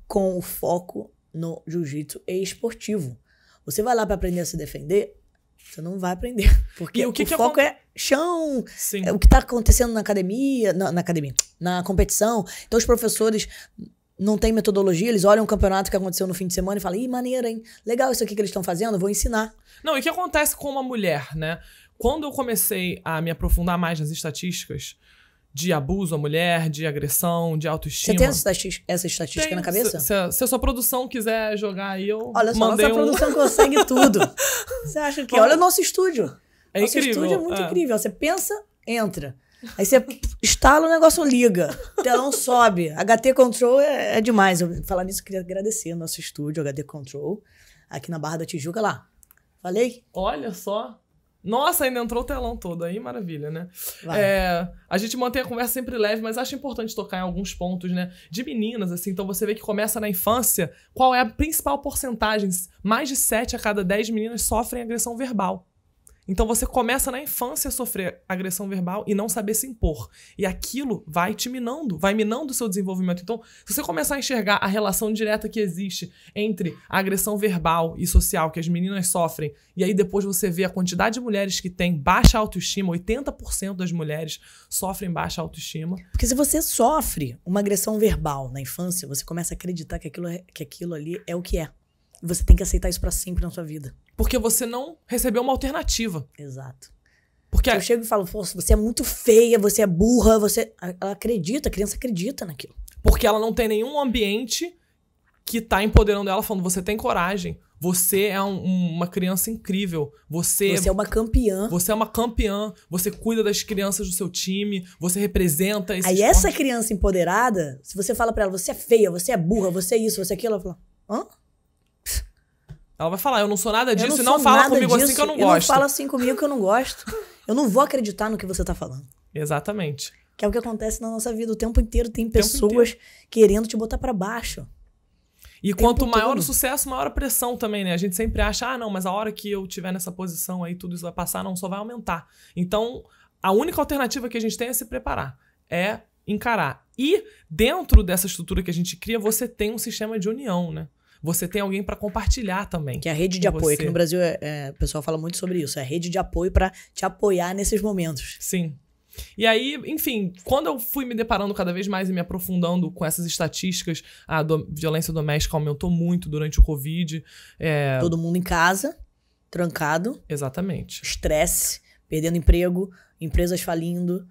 com o foco no jiu-jitsu esportivo. Você vai lá para aprender a se defender, você não vai aprender. Porque e o, que o que foco é, é chão, é o que tá acontecendo na academia, na, na academia, na competição. Então os professores não têm metodologia, eles olham o campeonato que aconteceu no fim de semana e falam, ih, maneira, hein? Legal isso aqui que eles estão fazendo, vou ensinar. Não, e o que acontece com uma mulher, né? Quando eu comecei a me aprofundar mais nas estatísticas, de abuso à mulher, de agressão, de autoestima. Você tem essa, essa estatística tem, na cabeça? Se, se, a, sua produção quiser jogar aí, eu. Olha só, mandei nossa um... produção consegue tudo. Você acha que. Bom, olha o nosso estúdio. É nosso incrível. estúdio é muito é. incrível. Você pensa, entra. Aí você instala o negócio liga, o telão sobe. HT Control é, é demais. Eu, falar nisso, eu queria agradecer o nosso estúdio, HT Control, aqui na Barra da Tijuca, lá. Falei? Olha só. Nossa, ainda entrou o telão todo aí, maravilha, né? É, a gente mantém a conversa sempre leve, mas acho importante tocar em alguns pontos, né? De meninas, assim, então você vê que começa na infância, qual é a principal porcentagem? Mais de 7 a cada 10 meninas sofrem agressão verbal. Então você começa na infância a sofrer agressão verbal e não saber se impor. E aquilo vai te minando, vai minando o seu desenvolvimento. Então, se você começar a enxergar a relação direta que existe entre a agressão verbal e social que as meninas sofrem, e aí depois você vê a quantidade de mulheres que têm baixa autoestima, 80% das mulheres sofrem baixa autoestima. Porque se você sofre uma agressão verbal na infância, você começa a acreditar que aquilo, é, que aquilo ali é o que é. Você tem que aceitar isso para sempre na sua vida. Porque você não recebeu uma alternativa. Exato. Porque eu chego e falo, você é muito feia, você é burra, você. Ela acredita, a criança acredita naquilo. Porque ela não tem nenhum ambiente que tá empoderando ela, falando, você tem coragem. Você é um, uma criança incrível. Você, você é uma campeã. Você é uma campeã. Você cuida das crianças do seu time. Você representa esse Aí esporte. essa criança empoderada, se você fala para ela, você é feia, você é burra, você é isso, você é aquilo, ela fala, hã? Ela vai falar, eu não sou nada disso, não, não fala comigo disso, assim que eu não eu gosto. Não fala assim comigo que eu não gosto. eu não vou acreditar no que você tá falando. Exatamente. Que é o que acontece na nossa vida. O tempo inteiro tem pessoas inteiro. querendo te botar para baixo. E quanto maior todo. o sucesso, maior a pressão também, né? A gente sempre acha, ah, não, mas a hora que eu tiver nessa posição aí, tudo isso vai passar, não, só vai aumentar. Então, a única alternativa que a gente tem é se preparar, é encarar. E dentro dessa estrutura que a gente cria, você tem um sistema de união, né? você tem alguém para compartilhar também. Que é a rede de apoio. Você. Aqui no Brasil, é, é, o pessoal fala muito sobre isso. É a rede de apoio para te apoiar nesses momentos. Sim. E aí, enfim, quando eu fui me deparando cada vez mais e me aprofundando com essas estatísticas, a do violência doméstica aumentou muito durante o Covid. É... Todo mundo em casa, trancado. Exatamente. Estresse, perdendo emprego, empresas falindo.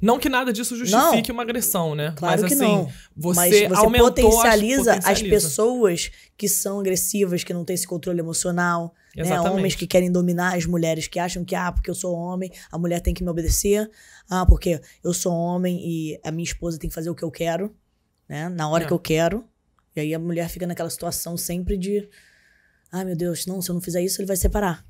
Não que nada disso justifique não, uma agressão, né? Claro Mas que assim, não. você, Mas você aumentou potencializa, as, potencializa as pessoas que são agressivas, que não têm esse controle emocional. Né? Homens que querem dominar as mulheres, que acham que, ah, porque eu sou homem, a mulher tem que me obedecer. Ah, porque eu sou homem e a minha esposa tem que fazer o que eu quero, né? Na hora é. que eu quero. E aí a mulher fica naquela situação sempre de: ah, meu Deus, não, se eu não fizer isso, ele vai separar.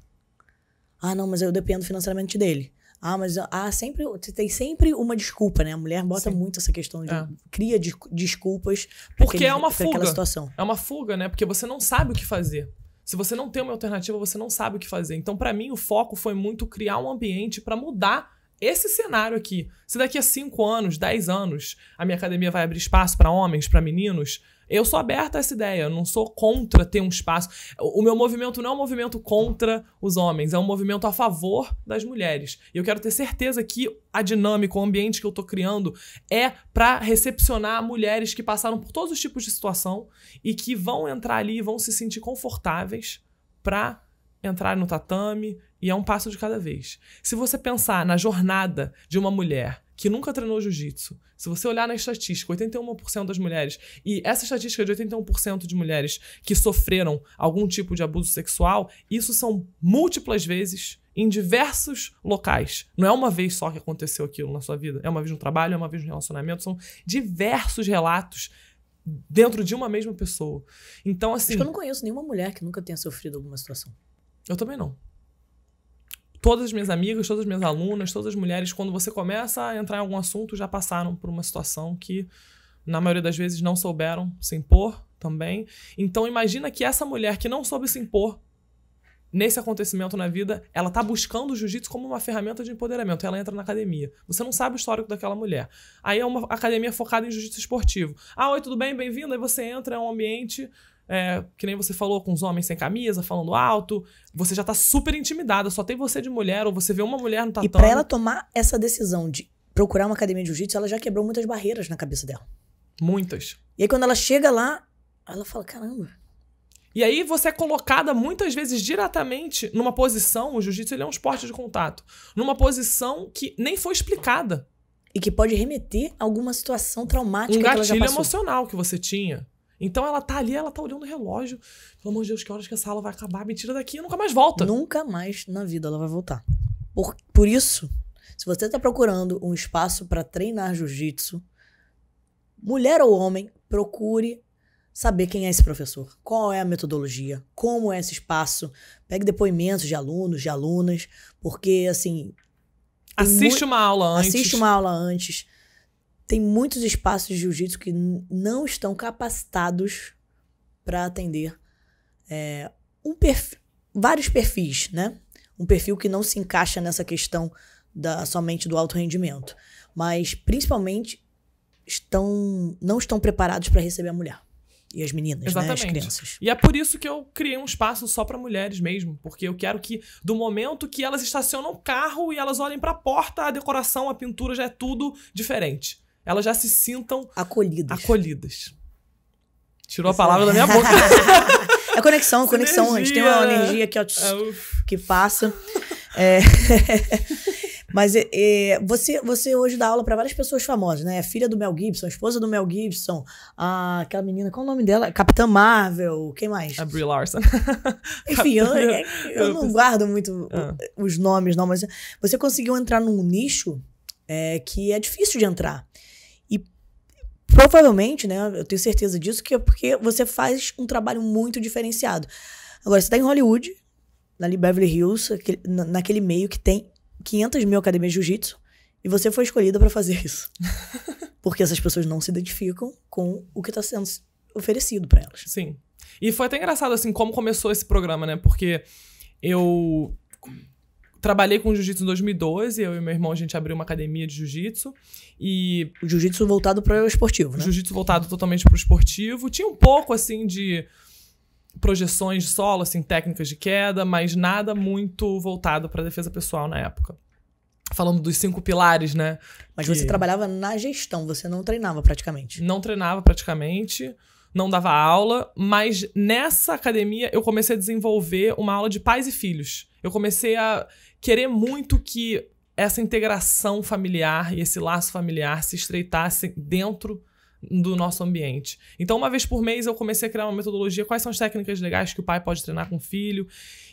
Ah, não, mas eu dependo financeiramente dele. Ah, mas ah, sempre, você tem sempre uma desculpa, né? A mulher bota Sim. muito essa questão de. É. cria de, desculpas. Porque aquele, é uma fuga. Situação. É uma fuga, né? Porque você não sabe o que fazer. Se você não tem uma alternativa, você não sabe o que fazer. Então, para mim, o foco foi muito criar um ambiente para mudar esse cenário aqui. Se daqui a 5 anos, 10 anos, a minha academia vai abrir espaço para homens, para meninos, eu sou aberta a essa ideia, eu não sou contra ter um espaço. O meu movimento não é um movimento contra os homens, é um movimento a favor das mulheres. E eu quero ter certeza que a dinâmica, o ambiente que eu tô criando é para recepcionar mulheres que passaram por todos os tipos de situação e que vão entrar ali e vão se sentir confortáveis para entrar no tatame e é um passo de cada vez. Se você pensar na jornada de uma mulher que nunca treinou jiu-jitsu, se você olhar na estatística, 81% das mulheres, e essa estatística de 81% de mulheres que sofreram algum tipo de abuso sexual, isso são múltiplas vezes em diversos locais. Não é uma vez só que aconteceu aquilo na sua vida, é uma vez no trabalho, é uma vez no relacionamento, são diversos relatos dentro de uma mesma pessoa. Então, assim. Acho que eu não conheço nenhuma mulher que nunca tenha sofrido alguma situação. Eu também não todas as minhas amigas, todas as minhas alunas, todas as mulheres, quando você começa a entrar em algum assunto, já passaram por uma situação que, na maioria das vezes, não souberam se impor também. Então, imagina que essa mulher que não soube se impor nesse acontecimento na vida, ela tá buscando o jiu-jitsu como uma ferramenta de empoderamento. Ela entra na academia. Você não sabe o histórico daquela mulher. Aí é uma academia focada em jiu-jitsu esportivo. Ah, oi, tudo bem? Bem-vindo. Aí você entra, é um ambiente é, que nem você falou, com os homens sem camisa, falando alto. Você já tá super intimidada, só tem você de mulher, ou você vê uma mulher no tatame. E pra ela tomar essa decisão de procurar uma academia de jiu-jitsu, ela já quebrou muitas barreiras na cabeça dela. Muitas. E aí quando ela chega lá, ela fala, caramba... E aí você é colocada muitas vezes diretamente numa posição, o jiu-jitsu ele é um esporte de contato, numa posição que nem foi explicada. E que pode remeter a alguma situação traumática um que ela já Um gatilho emocional que você tinha. Então ela tá ali, ela tá olhando o relógio. Pelo amor de Deus, que horas que essa aula vai acabar? Me tira daqui e nunca mais volta. Nunca mais na vida ela vai voltar. Por, por isso, se você tá procurando um espaço para treinar jiu-jitsu, mulher ou homem, procure saber quem é esse professor, qual é a metodologia, como é esse espaço. Pegue depoimentos de alunos, de alunas, porque assim. Assiste uma aula antes. Assiste uma aula antes tem muitos espaços de jiu-jitsu que não estão capacitados para atender é, um vários perfis, né? Um perfil que não se encaixa nessa questão da, somente do alto rendimento, mas principalmente estão não estão preparados para receber a mulher e as meninas, Exatamente. Né, as crianças. E é por isso que eu criei um espaço só para mulheres mesmo, porque eu quero que do momento que elas estacionam o carro e elas olhem para a porta, a decoração, a pintura já é tudo diferente elas já se sintam acolhidas. acolhidas. Tirou a palavra da minha boca. é conexão, conexão. Energia. A gente tem uma energia que, ah, que passa. É. Mas é, é, você, você hoje dá aula para várias pessoas famosas, né? É filha do Mel Gibson, esposa do Mel Gibson, a, aquela menina, qual o nome dela? Capitã Marvel, quem mais? A Brie Larson. Enfim, eu, eu, é, eu não guardo muito ah. os nomes, não, mas você conseguiu entrar num nicho é, que é difícil de entrar. Provavelmente, né? Eu tenho certeza disso, que é porque você faz um trabalho muito diferenciado. Agora, você tá em Hollywood, na Beverly Hills, naquele meio que tem 500 mil academias de jiu-jitsu, e você foi escolhida para fazer isso. porque essas pessoas não se identificam com o que tá sendo oferecido para elas. Sim. E foi até engraçado, assim, como começou esse programa, né? Porque eu trabalhei com jiu-jitsu em 2012. Eu e meu irmão, a gente abriu uma academia de jiu-jitsu. E... O jiu-jitsu voltado para o esportivo, né? Jiu-jitsu voltado totalmente para o esportivo. Tinha um pouco, assim, de projeções de solo, assim, técnicas de queda, mas nada muito voltado para defesa pessoal na época. Falando dos cinco pilares, né? Mas que... você trabalhava na gestão, você não treinava praticamente. Não treinava praticamente, não dava aula, mas nessa academia eu comecei a desenvolver uma aula de pais e filhos. Eu comecei a querer muito que essa integração familiar e esse laço familiar se estreitassem dentro do nosso ambiente. Então, uma vez por mês, eu comecei a criar uma metodologia, quais são as técnicas legais que o pai pode treinar com o filho.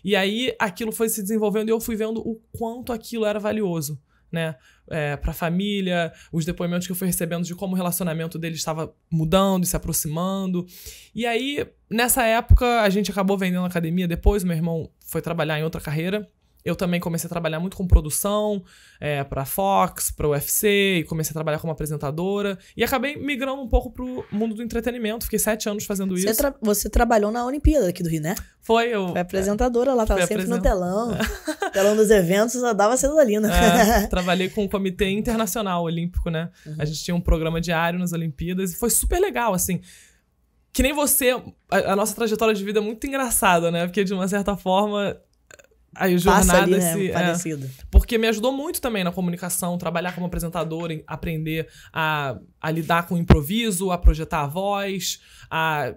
E aí, aquilo foi se desenvolvendo e eu fui vendo o quanto aquilo era valioso, né? É, para a família, os depoimentos que eu fui recebendo de como o relacionamento dele estava mudando e se aproximando. E aí, nessa época, a gente acabou vendendo a academia depois, meu irmão foi trabalhar em outra carreira. Eu também comecei a trabalhar muito com produção é, para Fox, para UFC, e comecei a trabalhar como apresentadora. E acabei migrando um pouco pro mundo do entretenimento. Fiquei sete anos fazendo você isso. Tra você trabalhou na Olimpíada aqui do Rio, né? Foi, eu. Foi apresentadora é, lá, tava sempre no telão. É. telão dos eventos, eu dava ali, né? trabalhei com o Comitê Internacional Olímpico, né? Uhum. A gente tinha um programa diário nas Olimpíadas e foi super legal, assim que nem você, a, a, nossa trajetória de vida é muito engraçada, né? Porque de uma certa forma a jornada ali, né? É. parecido. É, porque me ajudou muito também na comunicação, trabalhar como apresentadora, aprender a, a lidar com o improviso, a projetar a voz, a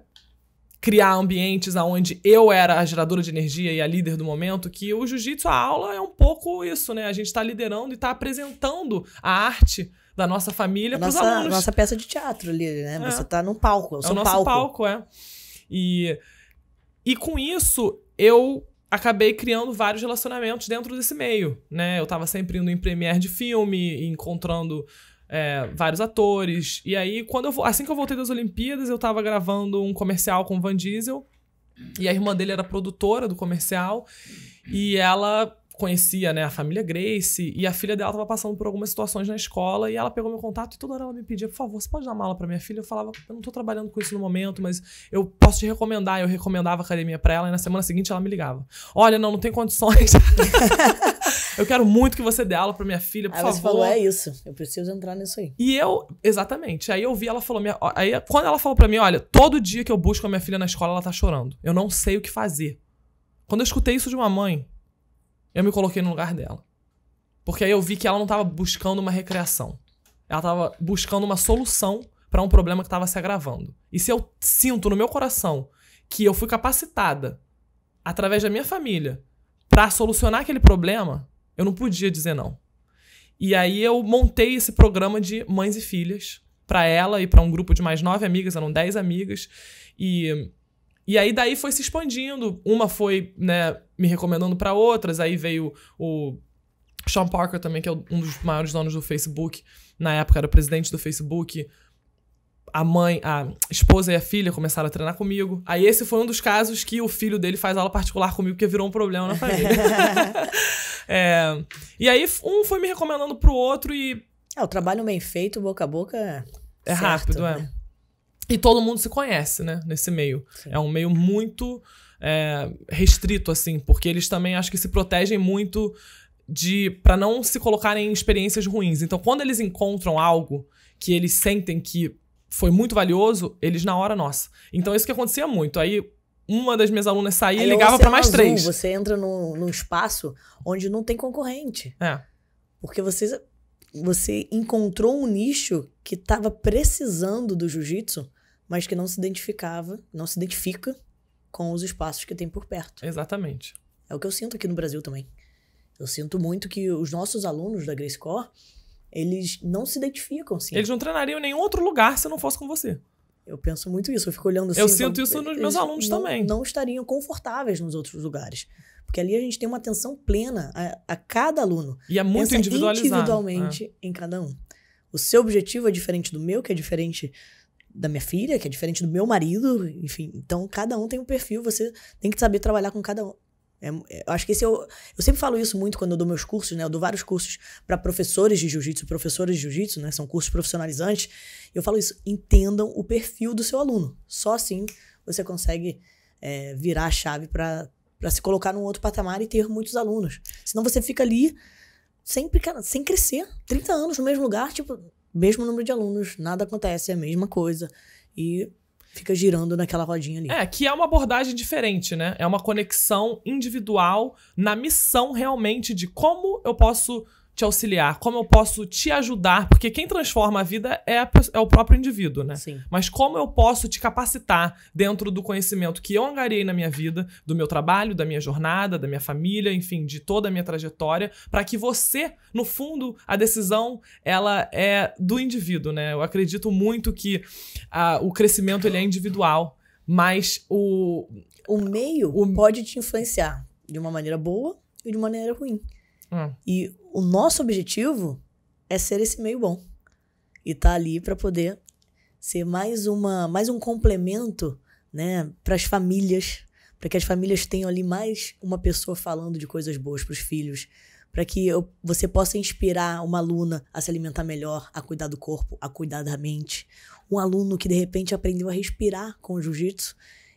criar ambientes aonde eu era a geradora de energia e a líder do momento, que o jiu-jitsu, a aula é um pouco isso, né? A gente está liderando e está apresentando a arte da nossa família para os alunos. Nossa peça de teatro ali, né? É. Você está num palco, é o é o nosso palco. palco, é. E, e com isso, eu acabei criando vários relacionamentos dentro desse meio, né? Eu tava sempre indo em premiere de filme, encontrando é, vários atores. E aí, quando eu, assim que eu voltei das Olimpíadas, eu tava gravando um comercial com o Van Diesel. E a irmã dele era produtora do comercial. E ela conhecia né, a família Grace e a filha dela estava passando por algumas situações na escola e ela pegou meu contato e toda hora ela me pedia, por favor, você pode dar uma aula para minha filha? Eu falava, eu não tô trabalhando com isso no momento, mas eu posso te recomendar. Eu recomendava a academia para ela e na semana seguinte ela me ligava. Olha, não, não tem condições. eu quero muito que você dê aula para minha filha, por aí ah, favor. Você falou, é isso, eu preciso entrar nisso aí. E eu, exatamente. Aí eu vi, ela falou, minha, aí quando ela falou para mim, olha, todo dia que eu busco a minha filha na escola, ela tá chorando. Eu não sei o que fazer. Quando eu escutei isso de uma mãe, eu me coloquei no lugar dela. Porque aí eu vi que ela não estava buscando uma recreação. Ela estava buscando uma solução para um problema que estava se agravando. E se eu sinto no meu coração que eu fui capacitada através da minha família para solucionar aquele problema, eu não podia dizer não. E aí eu montei esse programa de mães e filhas para ela e para um grupo de mais nove amigas, eram dez amigas, e e aí daí foi se expandindo. Uma foi, né, me recomendando para outras. Aí veio o Sean Parker também, que é um dos maiores donos do Facebook. Na época era o presidente do Facebook. A mãe, a esposa e a filha começaram a treinar comigo. Aí esse foi um dos casos que o filho dele faz aula particular comigo, porque virou um problema na família. é, e aí um foi me recomendando pro outro e. É, o trabalho bem feito, boca a boca. É certo, rápido, é. né? é. E todo mundo se conhece, né? Nesse meio. Sim. É um meio muito é, restrito, assim, porque eles também acho que se protegem muito de para não se colocarem em experiências ruins. Então, quando eles encontram algo que eles sentem que foi muito valioso, eles na hora, nossa. Então, isso que acontecia muito. Aí, uma das minhas alunas saía e é, é ligava para mais azul, três. Você entra num, num espaço onde não tem concorrente. É. Porque você, você encontrou um nicho que estava precisando do jiu-jitsu mas que não se identificava, não se identifica com os espaços que tem por perto. Exatamente. É o que eu sinto aqui no Brasil também. Eu sinto muito que os nossos alunos da Grace Core, eles não se identificam assim. Eles não treinariam em nenhum outro lugar se não fosse com você. Eu penso muito isso, eu fico olhando assim. Eu sinto então, isso nos meus alunos não, também. Não estariam confortáveis nos outros lugares. Porque ali a gente tem uma atenção plena a, a cada aluno. E é muito individualizado. Né? individualmente é. em cada um. O seu objetivo é diferente do meu, que é diferente da minha filha, que é diferente do meu marido, enfim. Então, cada um tem um perfil, você tem que saber trabalhar com cada um. É, é eu acho que esse eu, é eu sempre falo isso muito quando eu dou meus cursos, né? Eu dou vários cursos para professores de jiu-jitsu, professores de jiu-jitsu, né? São cursos profissionalizantes. Eu falo isso, entendam o perfil do seu aluno. Só assim você consegue é, virar a chave para se colocar num outro patamar e ter muitos alunos. Senão você fica ali sempre, cara, sem crescer. 30 anos no mesmo lugar, tipo, mesmo número de alunos, nada acontece, é a mesma coisa. E fica girando naquela rodinha ali. É, que é uma abordagem diferente, né? É uma conexão individual na missão realmente de como eu posso te auxiliar, como eu posso te ajudar, porque quem transforma a vida é, a, é o próprio indivíduo, né? Sim. Mas como eu posso te capacitar dentro do conhecimento que eu angariei na minha vida, do meu trabalho, da minha jornada, da minha família, enfim, de toda a minha trajetória, para que você, no fundo, a decisão ela é do indivíduo, né? Eu acredito muito que uh, o crescimento ele é individual, mas o o meio o... pode te influenciar de uma maneira boa e de maneira ruim. Hum. E o nosso objetivo é ser esse meio bom e tá ali para poder ser mais uma mais um complemento né para as famílias para que as famílias tenham ali mais uma pessoa falando de coisas boas para os filhos para que eu, você possa inspirar uma aluna a se alimentar melhor, a cuidar do corpo, a cuidar da mente. Um aluno que de repente aprendeu a respirar com o jiu-jitsu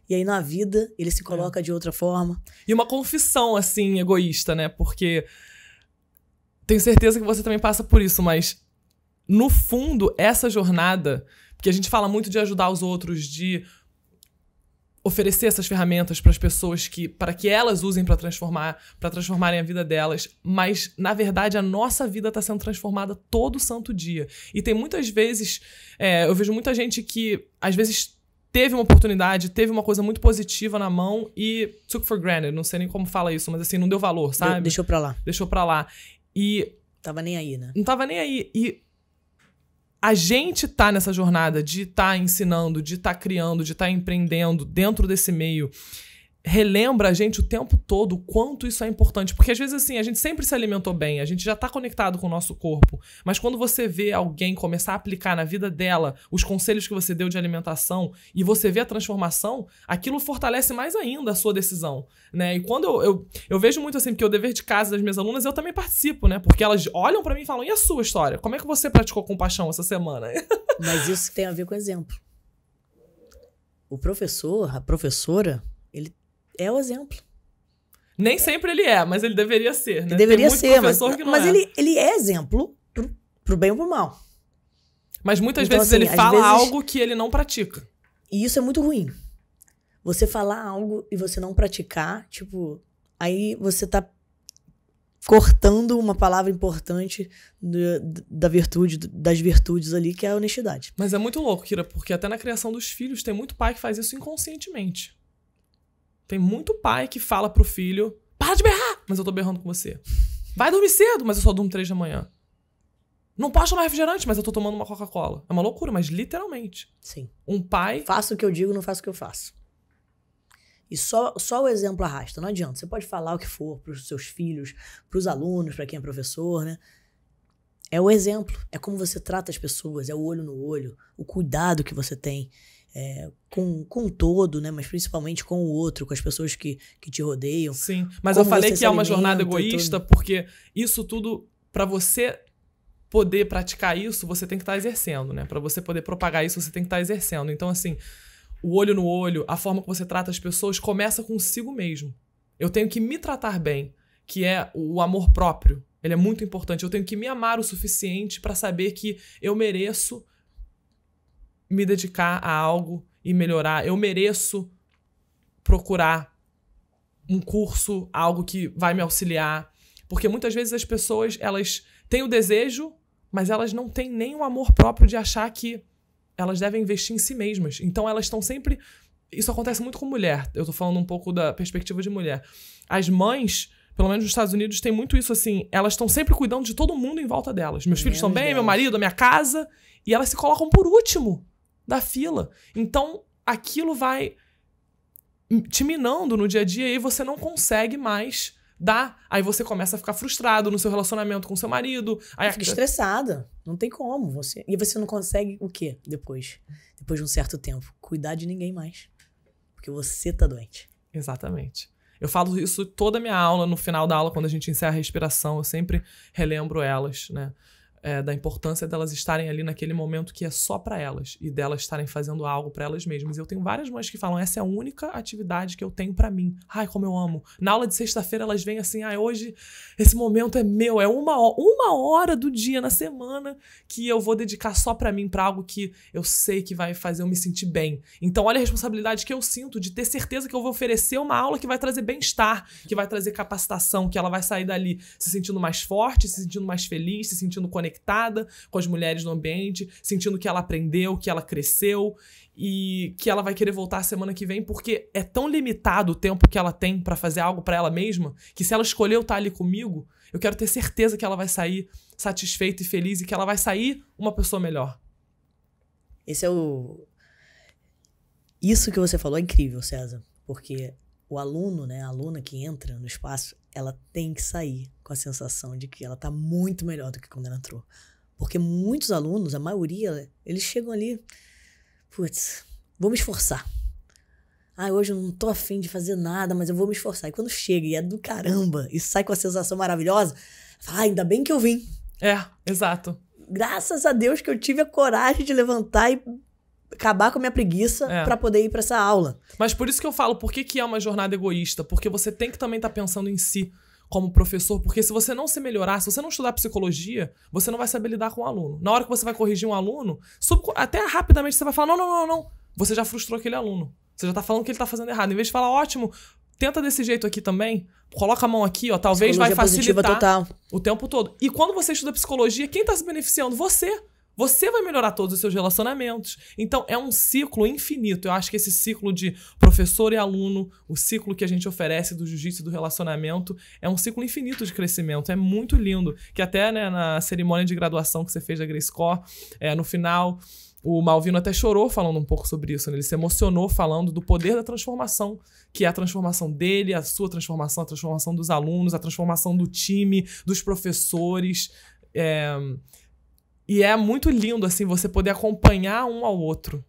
e aí na vida ele se é. coloca é. de outra forma. E uma confissão assim egoísta, né? Porque tenho certeza que você também passa por isso, mas no fundo, essa jornada, porque a gente fala muito de ajudar os outros, de oferecer essas ferramentas para as pessoas que para que elas usem para transformar, para transformarem a vida delas, mas na verdade a nossa vida está sendo transformada todo santo dia. E tem muitas vezes, é, eu vejo muita gente que às vezes teve uma oportunidade, teve uma coisa muito positiva na mão e took for granted, não sei nem como fala isso, mas assim, não deu valor, sabe? deixou para lá. Deixou para lá. E. Tava nem aí, né? Não tava nem aí. E a gente tá nessa jornada de estar tá ensinando, de estar tá criando, de estar tá empreendendo dentro desse meio relembra a gente o tempo todo o quanto isso é importante. Porque às vezes, assim, a gente sempre se alimentou bem, a gente já tá conectado com o nosso corpo. Mas quando você vê alguém começar a aplicar na vida dela os conselhos que você deu de alimentação e você vê a transformação, aquilo fortalece mais ainda a sua decisão, né? E quando eu, eu, eu vejo muito assim, porque o dever de casa das minhas alunas, eu também participo, né? Porque elas olham para mim e falam, e a sua história? Como é que você praticou compaixão essa semana? Mas isso tem a ver com exemplo. O professor, a professora, ele é o exemplo. Nem sempre ele é, mas ele deveria ser, né? Ele deveria ser, mas, é, mas é. ele, ele é exemplo pro, pro bem ou pro mal. Mas muitas então, vezes assim, ele fala vezes... algo que ele não pratica. E isso é muito ruim. Você falar algo e você não praticar, tipo, aí você tá cortando uma palavra importante da virtude, das virtudes ali, que é a honestidade. Mas é muito louco, Kira, porque até na criação dos filhos tem muito pai que faz isso inconscientemente. Tem muito pai que fala pro filho: para de berrar, mas eu tô berrando com você. Vai dormir cedo, mas eu só durmo três da manhã. Não posso tomar refrigerante, mas eu tô tomando uma Coca-Cola. É uma loucura, mas literalmente. Sim. Um pai. Faço o que eu digo, não faço o que eu faço. E só, só o exemplo arrasta, não adianta. Você pode falar o que for pros seus filhos, pros alunos, para quem é professor, né? É o exemplo, é como você trata as pessoas, é o olho no olho, o cuidado que você tem é, com, com todo, né? Mas principalmente com o outro, com as pessoas que, que te rodeiam. Sim, mas eu falei que é uma jornada egoísta, porque isso tudo, para você poder praticar isso, você tem que estar tá exercendo, né? Para você poder propagar isso, você tem que estar tá exercendo. Então, assim, o olho no olho, a forma que você trata as pessoas começa consigo mesmo. Eu tenho que me tratar bem, que é o amor próprio. Ele é muito importante. Eu tenho que me amar o suficiente para saber que eu mereço me dedicar a algo e melhorar. Eu mereço procurar um curso, algo que vai me auxiliar. Porque muitas vezes as pessoas, elas têm o desejo, mas elas não têm nem o amor próprio de achar que elas devem investir em si mesmas. Então elas estão sempre. Isso acontece muito com mulher. Eu tô falando um pouco da perspectiva de mulher. As mães, pelo menos nos Estados Unidos, tem muito isso assim. Elas estão sempre cuidando de todo mundo em volta delas. Meus filhos estão bem, meu marido, a minha casa. E elas se colocam por último da fila. Então, aquilo vai te minando no dia a dia e você não consegue mais dar. Aí você começa a ficar frustrado no seu relacionamento com seu marido. Aí fica a... estressada. Não tem como. Você... E você não consegue o quê depois? Depois de um certo tempo? Cuidar de ninguém mais. Porque você tá doente. Exatamente. Eu falo isso toda a minha aula, no final da aula, quando a gente encerra a respiração, eu sempre relembro elas, né? é, da importância delas estarem ali naquele momento que é só para elas e delas estarem fazendo algo para elas mesmas. Eu tenho várias mães que falam: essa é a única atividade que eu tenho para mim. Ai, como eu amo. Na aula de sexta-feira elas vêm assim: ai, hoje esse momento é meu, é uma, uma hora do dia na semana que eu vou dedicar só para mim, para algo que eu sei que vai fazer eu me sentir bem. Então, olha a responsabilidade que eu sinto de ter certeza que eu vou oferecer uma aula que vai trazer bem-estar, que vai trazer capacitação, que ela vai sair dali se sentindo mais forte, se sentindo mais feliz, se sentindo conectada conectada com as mulheres no ambiente, sentindo que ela aprendeu, que ela cresceu e que ela vai querer voltar semana que vem, porque é tão limitado o tempo que ela tem para fazer algo para ela mesma, que se ela escolheu estar tá ali comigo, eu quero ter certeza que ela vai sair satisfeita e feliz e que ela vai sair uma pessoa melhor. Esse é o Isso que você falou é incrível, César, porque o aluno, né, a aluna que entra no espaço, ela tem que sair com a sensação de que ela está muito melhor do que quando ela entrou. Porque muitos alunos, a maioria, eles chegam ali, putz, vou me esforçar. Ah, hoje eu não tô afim de fazer nada, mas eu vou me esforçar. E quando chega e é do caramba, e sai com a sensação maravilhosa, fala, ah, ainda bem que eu vim. É, exato. Graças a Deus que eu tive a coragem de levantar e acabar com a minha preguiça é. para poder ir para essa aula. Mas por isso que eu falo, por que, que é uma jornada egoísta? Porque você tem que também estar tá pensando em si como professor, porque se você não se melhorar, se você não estudar psicologia, você não vai saber lidar com o aluno. Na hora que você vai corrigir um aluno, até rapidamente você vai falar: não, não, não, não. Você já frustrou aquele aluno. Você já tá falando que ele tá fazendo errado. Em vez de falar, ótimo, tenta desse jeito aqui também. Coloca a mão aqui, ó. Talvez psicologia vai facilitar total. o tempo todo. E quando você estuda psicologia, quem tá se beneficiando? Você. Você vai melhorar todos os seus relacionamentos. Então é um ciclo infinito. Eu acho que esse ciclo de professor e aluno, o ciclo que a gente oferece do jiu-jitsu do relacionamento, é um ciclo infinito de crescimento. É muito lindo. Que até né, na cerimônia de graduação que você fez da Grace é, no final. O Malvino até chorou falando um pouco sobre isso. Né? Ele se emocionou falando do poder da transformação, que é a transformação dele, a sua transformação, a transformação dos alunos, a transformação do time, dos professores. É, e é muito lindo, assim, você poder acompanhar um ao outro.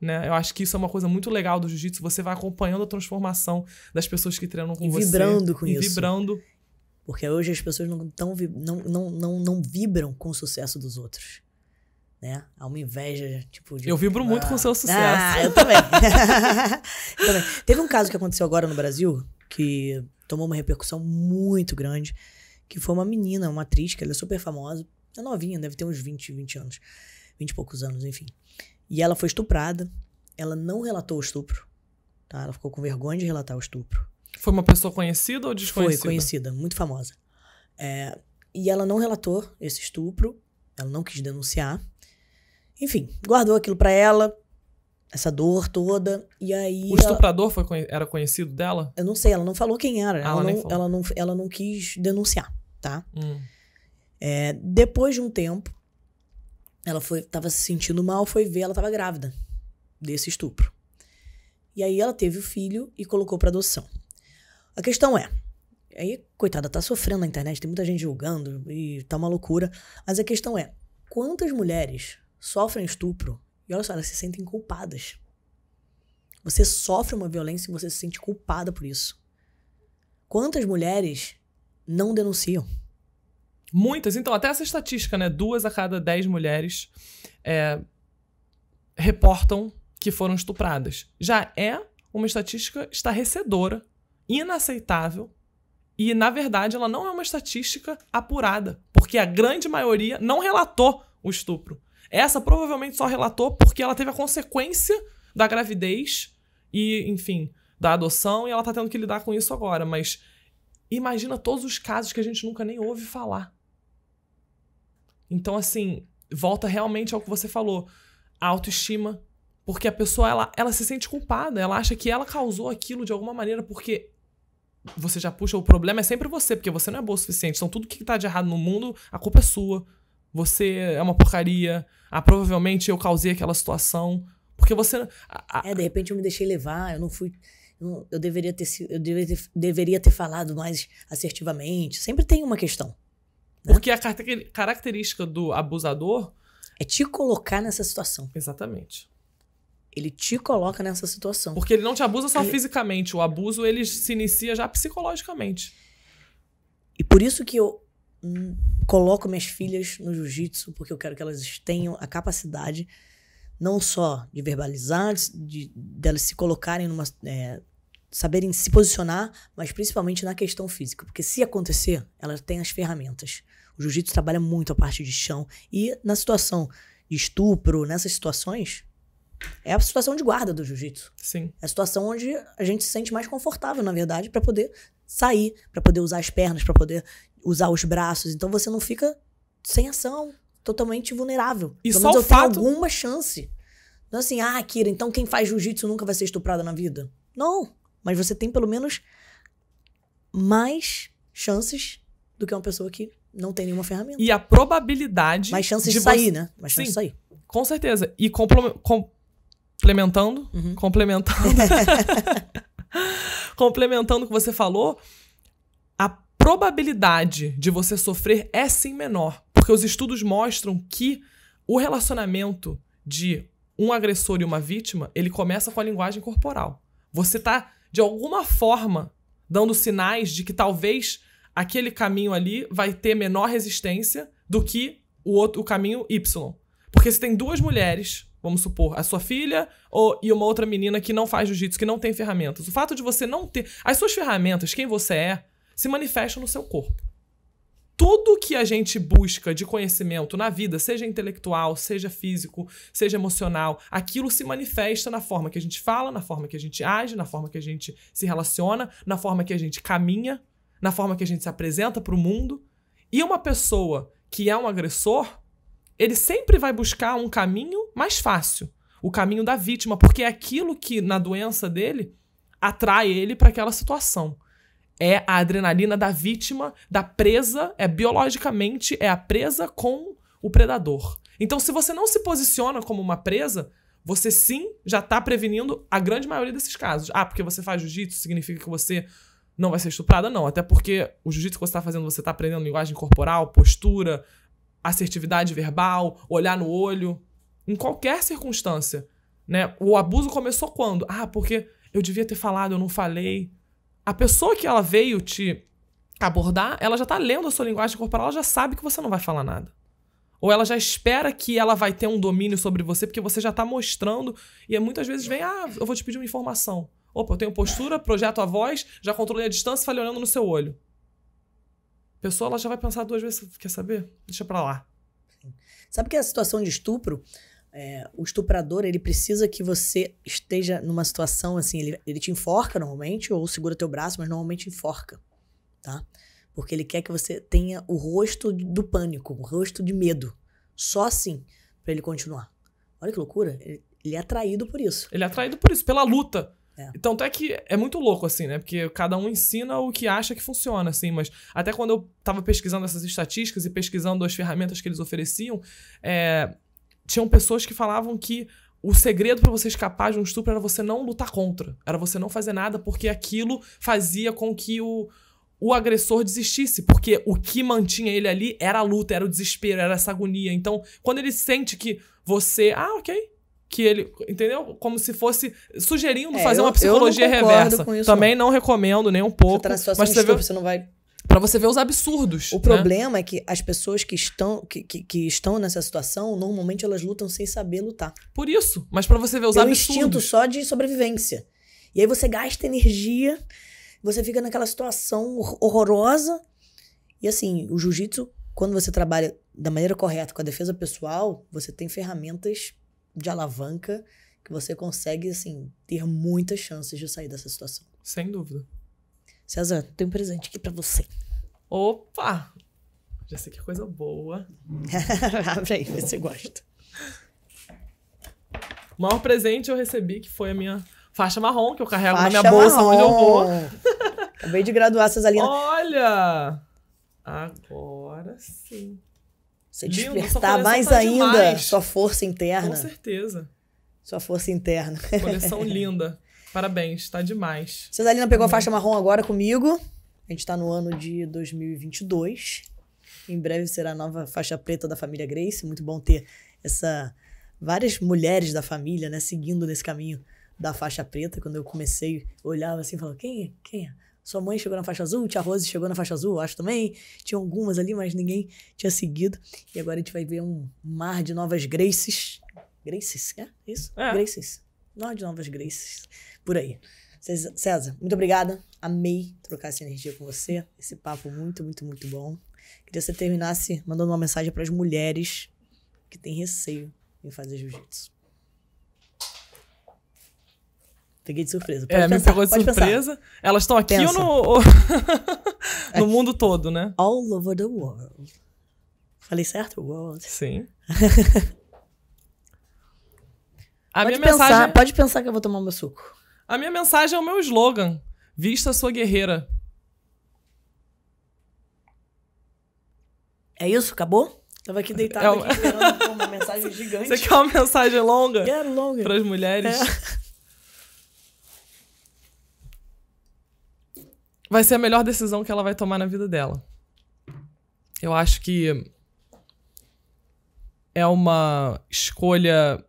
Né? Eu acho que isso é uma coisa muito legal do jiu-jitsu. Você vai acompanhando a transformação das pessoas que treinam com e você. Vibrando com e isso. Vibrando. Porque hoje as pessoas não, tão, não, não, não, não vibram com o sucesso dos outros. Né? Há uma inveja, tipo. De, eu vibro ah, muito com o seu ah, sucesso. Ah, eu também. também. Teve um caso que aconteceu agora no Brasil que tomou uma repercussão muito grande, que foi uma menina, uma atriz, que ela é super famosa, é novinha, deve ter uns 20, 20 anos. 20 e poucos anos, enfim. E ela foi estuprada. Ela não relatou o estupro. Tá? Ela ficou com vergonha de relatar o estupro. Foi uma pessoa conhecida ou desconhecida? Foi conhecida, muito famosa. É, e ela não relatou esse estupro. Ela não quis denunciar. Enfim, guardou aquilo para ela, essa dor toda. E aí. O estuprador ela... foi, era conhecido dela? Eu não sei, ela não falou quem era. Ah, ela, ela, não, ela, não, ela, não, quis denunciar, tá? Hum. É, depois de um tempo, ela foi, tava se sentindo mal, foi ver, ela estava grávida desse estupro. E aí ela teve o filho e colocou para adoção. A questão é, aí coitada tá sofrendo na internet, tem muita gente julgando e tá uma loucura, mas a questão é, quantas mulheres sofrem estupro e olha só, elas se sentem culpadas. Você sofre uma violência e você se sente culpada por isso. Quantas mulheres não denunciam? Muitas. Então, até essa estatística, né? Duas a cada dez mulheres é, reportam que foram estupradas. Já é uma estatística estarrecedora, inaceitável. E, na verdade, ela não é uma estatística apurada, porque a grande maioria não relatou o estupro. Essa provavelmente só relatou porque ela teve a consequência da gravidez e, enfim, da adoção, e ela tá tendo que lidar com isso agora. Mas imagina todos os casos que a gente nunca nem ouve falar. Então, assim, volta realmente ao que você falou. A autoestima. Porque a pessoa, ela, ela se sente culpada. Ela acha que ela causou aquilo de alguma maneira porque você já puxa o problema é sempre você, porque você não é boa o suficiente. Então tudo que tá de errado no mundo, a culpa é sua. Você é uma porcaria. Ah, provavelmente eu causei aquela situação. Porque você. A, a... É, de repente eu me deixei levar, eu não fui. eu deveria ter eu deveria deveria ter falado mais assertivamente. Sempre tem uma questão. Né? Porque a característica do abusador. É te colocar nessa situação. Exatamente. Ele te coloca nessa situação. Porque ele não te abusa só ele... fisicamente. O abuso ele se inicia já psicologicamente. E por isso que eu hum, coloco minhas filhas no jiu-jitsu, porque eu quero que elas tenham a capacidade não só de verbalizar, de, de elas se colocarem numa, é, saberem se posicionar, mas principalmente na questão física, porque se acontecer, ela tem as ferramentas. O jiu-jitsu trabalha muito a parte de chão e na situação de estupro, nessas situações, é a situação de guarda do jiu-jitsu. Sim. É a situação onde a gente se sente mais confortável, na verdade, para poder sair, para poder usar as pernas, para poder usar os braços. Então você não fica sem ação, totalmente vulnerável. E Pelo só menos fato... alguma chance. Não assim, ah, Kira, então quem faz jiu-jitsu nunca vai ser estuprada na vida. Não. Mas você tem pelo menos mais chances do que uma pessoa que não tem nenhuma ferramenta. E a probabilidade. Mais chances de, de sair, você... né? Mais chances de sair. Com certeza. E complementando. Uhum. Complementando. complementando o que você falou, a probabilidade de você sofrer é sim menor. Porque os estudos mostram que o relacionamento de um agressor e uma vítima, ele começa com a linguagem corporal. Você tá de alguma forma, dando sinais de que talvez aquele caminho ali vai ter menor resistência do que o outro o caminho Y. Porque se tem duas mulheres, vamos supor, a sua filha ou, e uma outra menina que não faz jiu-jitsu, que não tem ferramentas. O fato de você não ter. As suas ferramentas, quem você é, se manifestam no seu corpo tudo que a gente busca de conhecimento na vida, seja intelectual, seja físico, seja emocional, aquilo se manifesta na forma que a gente fala, na forma que a gente age, na forma que a gente se relaciona, na forma que a gente caminha, na forma que a gente se apresenta para o mundo. E uma pessoa que é um agressor, ele sempre vai buscar um caminho mais fácil, o caminho da vítima, porque é aquilo que na doença dele atrai ele para aquela situação é a adrenalina da vítima, da presa, é biologicamente é a presa com o predador. Então, se você não se posiciona como uma presa, você sim já está prevenindo a grande maioria desses casos. Ah, porque você faz jiu-jitsu significa que você não vai ser estuprada? Não, até porque o jiu-jitsu que você está fazendo, você está aprendendo linguagem corporal, postura, assertividade verbal, olhar no olho, em qualquer circunstância, né? O abuso começou quando? Ah, porque eu devia ter falado, eu não falei. A pessoa que ela veio te abordar, ela já tá lendo a sua linguagem corporal, ela já sabe que você não vai falar nada. Ou ela já espera que ela vai ter um domínio sobre você, porque você já tá mostrando. E é muitas vezes vem, ah, eu vou te pedir uma informação. Opa, eu tenho postura, projeto a voz, já controlei a distância e falei olhando no seu olho. A pessoa ela já vai pensar duas vezes, quer saber? Deixa pra lá. Sabe que é a situação de estupro, é, o estuprador, ele precisa que você esteja numa situação assim, ele, ele te enforca normalmente, ou segura teu braço, mas normalmente enforca, tá? Porque ele quer que você tenha o rosto do pânico, o rosto de medo. Só assim, para ele continuar. Olha que loucura, ele, ele, é atraído por isso. Ele é atraído por isso, pela luta. É. Tanto é que é muito louco, assim, né? Porque cada um ensina o que acha que funciona, assim. Mas até quando eu tava pesquisando essas estatísticas e pesquisando as ferramentas que eles ofereciam, é, tinham pessoas que falavam que o segredo para você escapar de um estupro era você não lutar contra, era você não fazer nada, porque aquilo fazia com que o, o agressor desistisse, porque o que mantinha ele ali era a luta, era o desespero, era essa agonia. Então, quando ele sente que você, ah, ok, que ele, entendeu? Como se fosse sugerindo é, fazer eu, uma psicologia não reversa. Também não. não recomendo nem um pouco. Você tá na situação mas você, vê... você não vai para você ver os absurdos. O né? problema é que as pessoas que estão que, que, que, estão nessa situação, normalmente elas lutam sem saber lutar. Por isso, mas para você ver os absurdos. É um instinto só de sobrevivência. E aí você gasta energia, você fica naquela situação horrorosa. E assim, o jiu-jitsu, quando você trabalha da maneira correta com a defesa pessoal, você tem ferramentas de alavanca que você consegue assim ter muitas chances de sair dessa situação. Sem dúvida. Cezanne, tem um presente aqui para você. Opa! Já sei que é coisa boa. Abre aí, vê se você gosta. O maior presente eu recebi, que foi a minha faixa marrom, que eu carrego faixa na minha bolsa marrom. onde eu vou. Acabei de graduar, Cezalina. Olha! Agora sim. Você Lindo, despertar tá mais ainda demais. sua força interna. Com certeza. Sua força interna. Coleção linda. Parabéns, tá demais. Cesarina pegou a faixa marrom agora comigo. A gente tá no ano de 2022. Em breve será a nova faixa preta da família Grace. Muito bom ter essa várias mulheres da família, né, seguindo nesse caminho da faixa preta. Quando eu comecei, eu olhava assim e falava: "Quem? É? Quem é?" Sua mãe chegou na faixa azul, tia Rose chegou na faixa azul, acho também. Tinha algumas ali, mas ninguém tinha seguido. E agora a gente vai ver um mar de novas Graces. Graces, é isso? É. Graces nós de novas Graces. Por aí. César, muito obrigada. Amei trocar essa energia com você. Esse papo muito, muito, muito bom. Queria que você terminasse mandando uma mensagem para as mulheres que têm receio em fazer jiu-jitsu. Peguei de surpresa. É, pode é, pensar, me pegou de surpresa. Pensar. Elas estão aqui Pensa. ou no, no mundo todo, né? All over the world. Falei certo? World. Sim. A pode, minha pensar, mensagem... É- pode pensar que eu vou tomar o meu suco. A minha mensagem é o meu slogan. Vista sua guerreira. É isso? Acabou? Tava aqui deitado é uma... aqui esperando uma mensagem gigante. Você quer uma mensagem longa? Quero longa. Para as mulheres. É. Vai ser a melhor decisão que ela vai tomar na vida dela. Eu acho que é uma escolha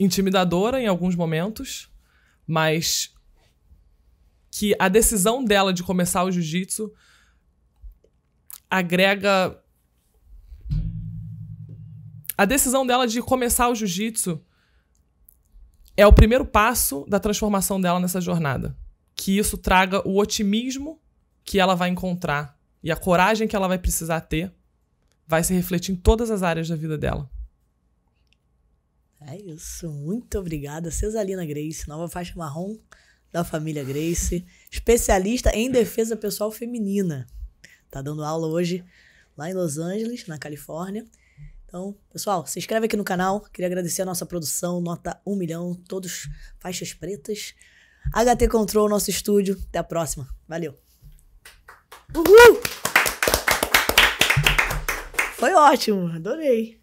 intimidadora em alguns momentos, mas que a decisão dela de começar o jiu-jitsu agrega. A decisão dela de começar o jiu-jitsu é o primeiro passo da transformação dela nessa jornada. Que isso traga o otimismo que ela vai encontrar e a coragem que ela vai precisar ter vai se refletir em todas as áreas da vida dela. É isso, muito obrigada. Cesalina Grace, nova faixa marrom da família Grace, especialista em defesa pessoal feminina. Tá dando aula hoje lá em Los Angeles, na Califórnia. Então, pessoal, se inscreve aqui no canal. Queria agradecer a nossa produção, nota 1 milhão, todos faixas pretas. HT Control, nosso estúdio. Até a próxima. Valeu. Uhul! Foi ótimo, adorei.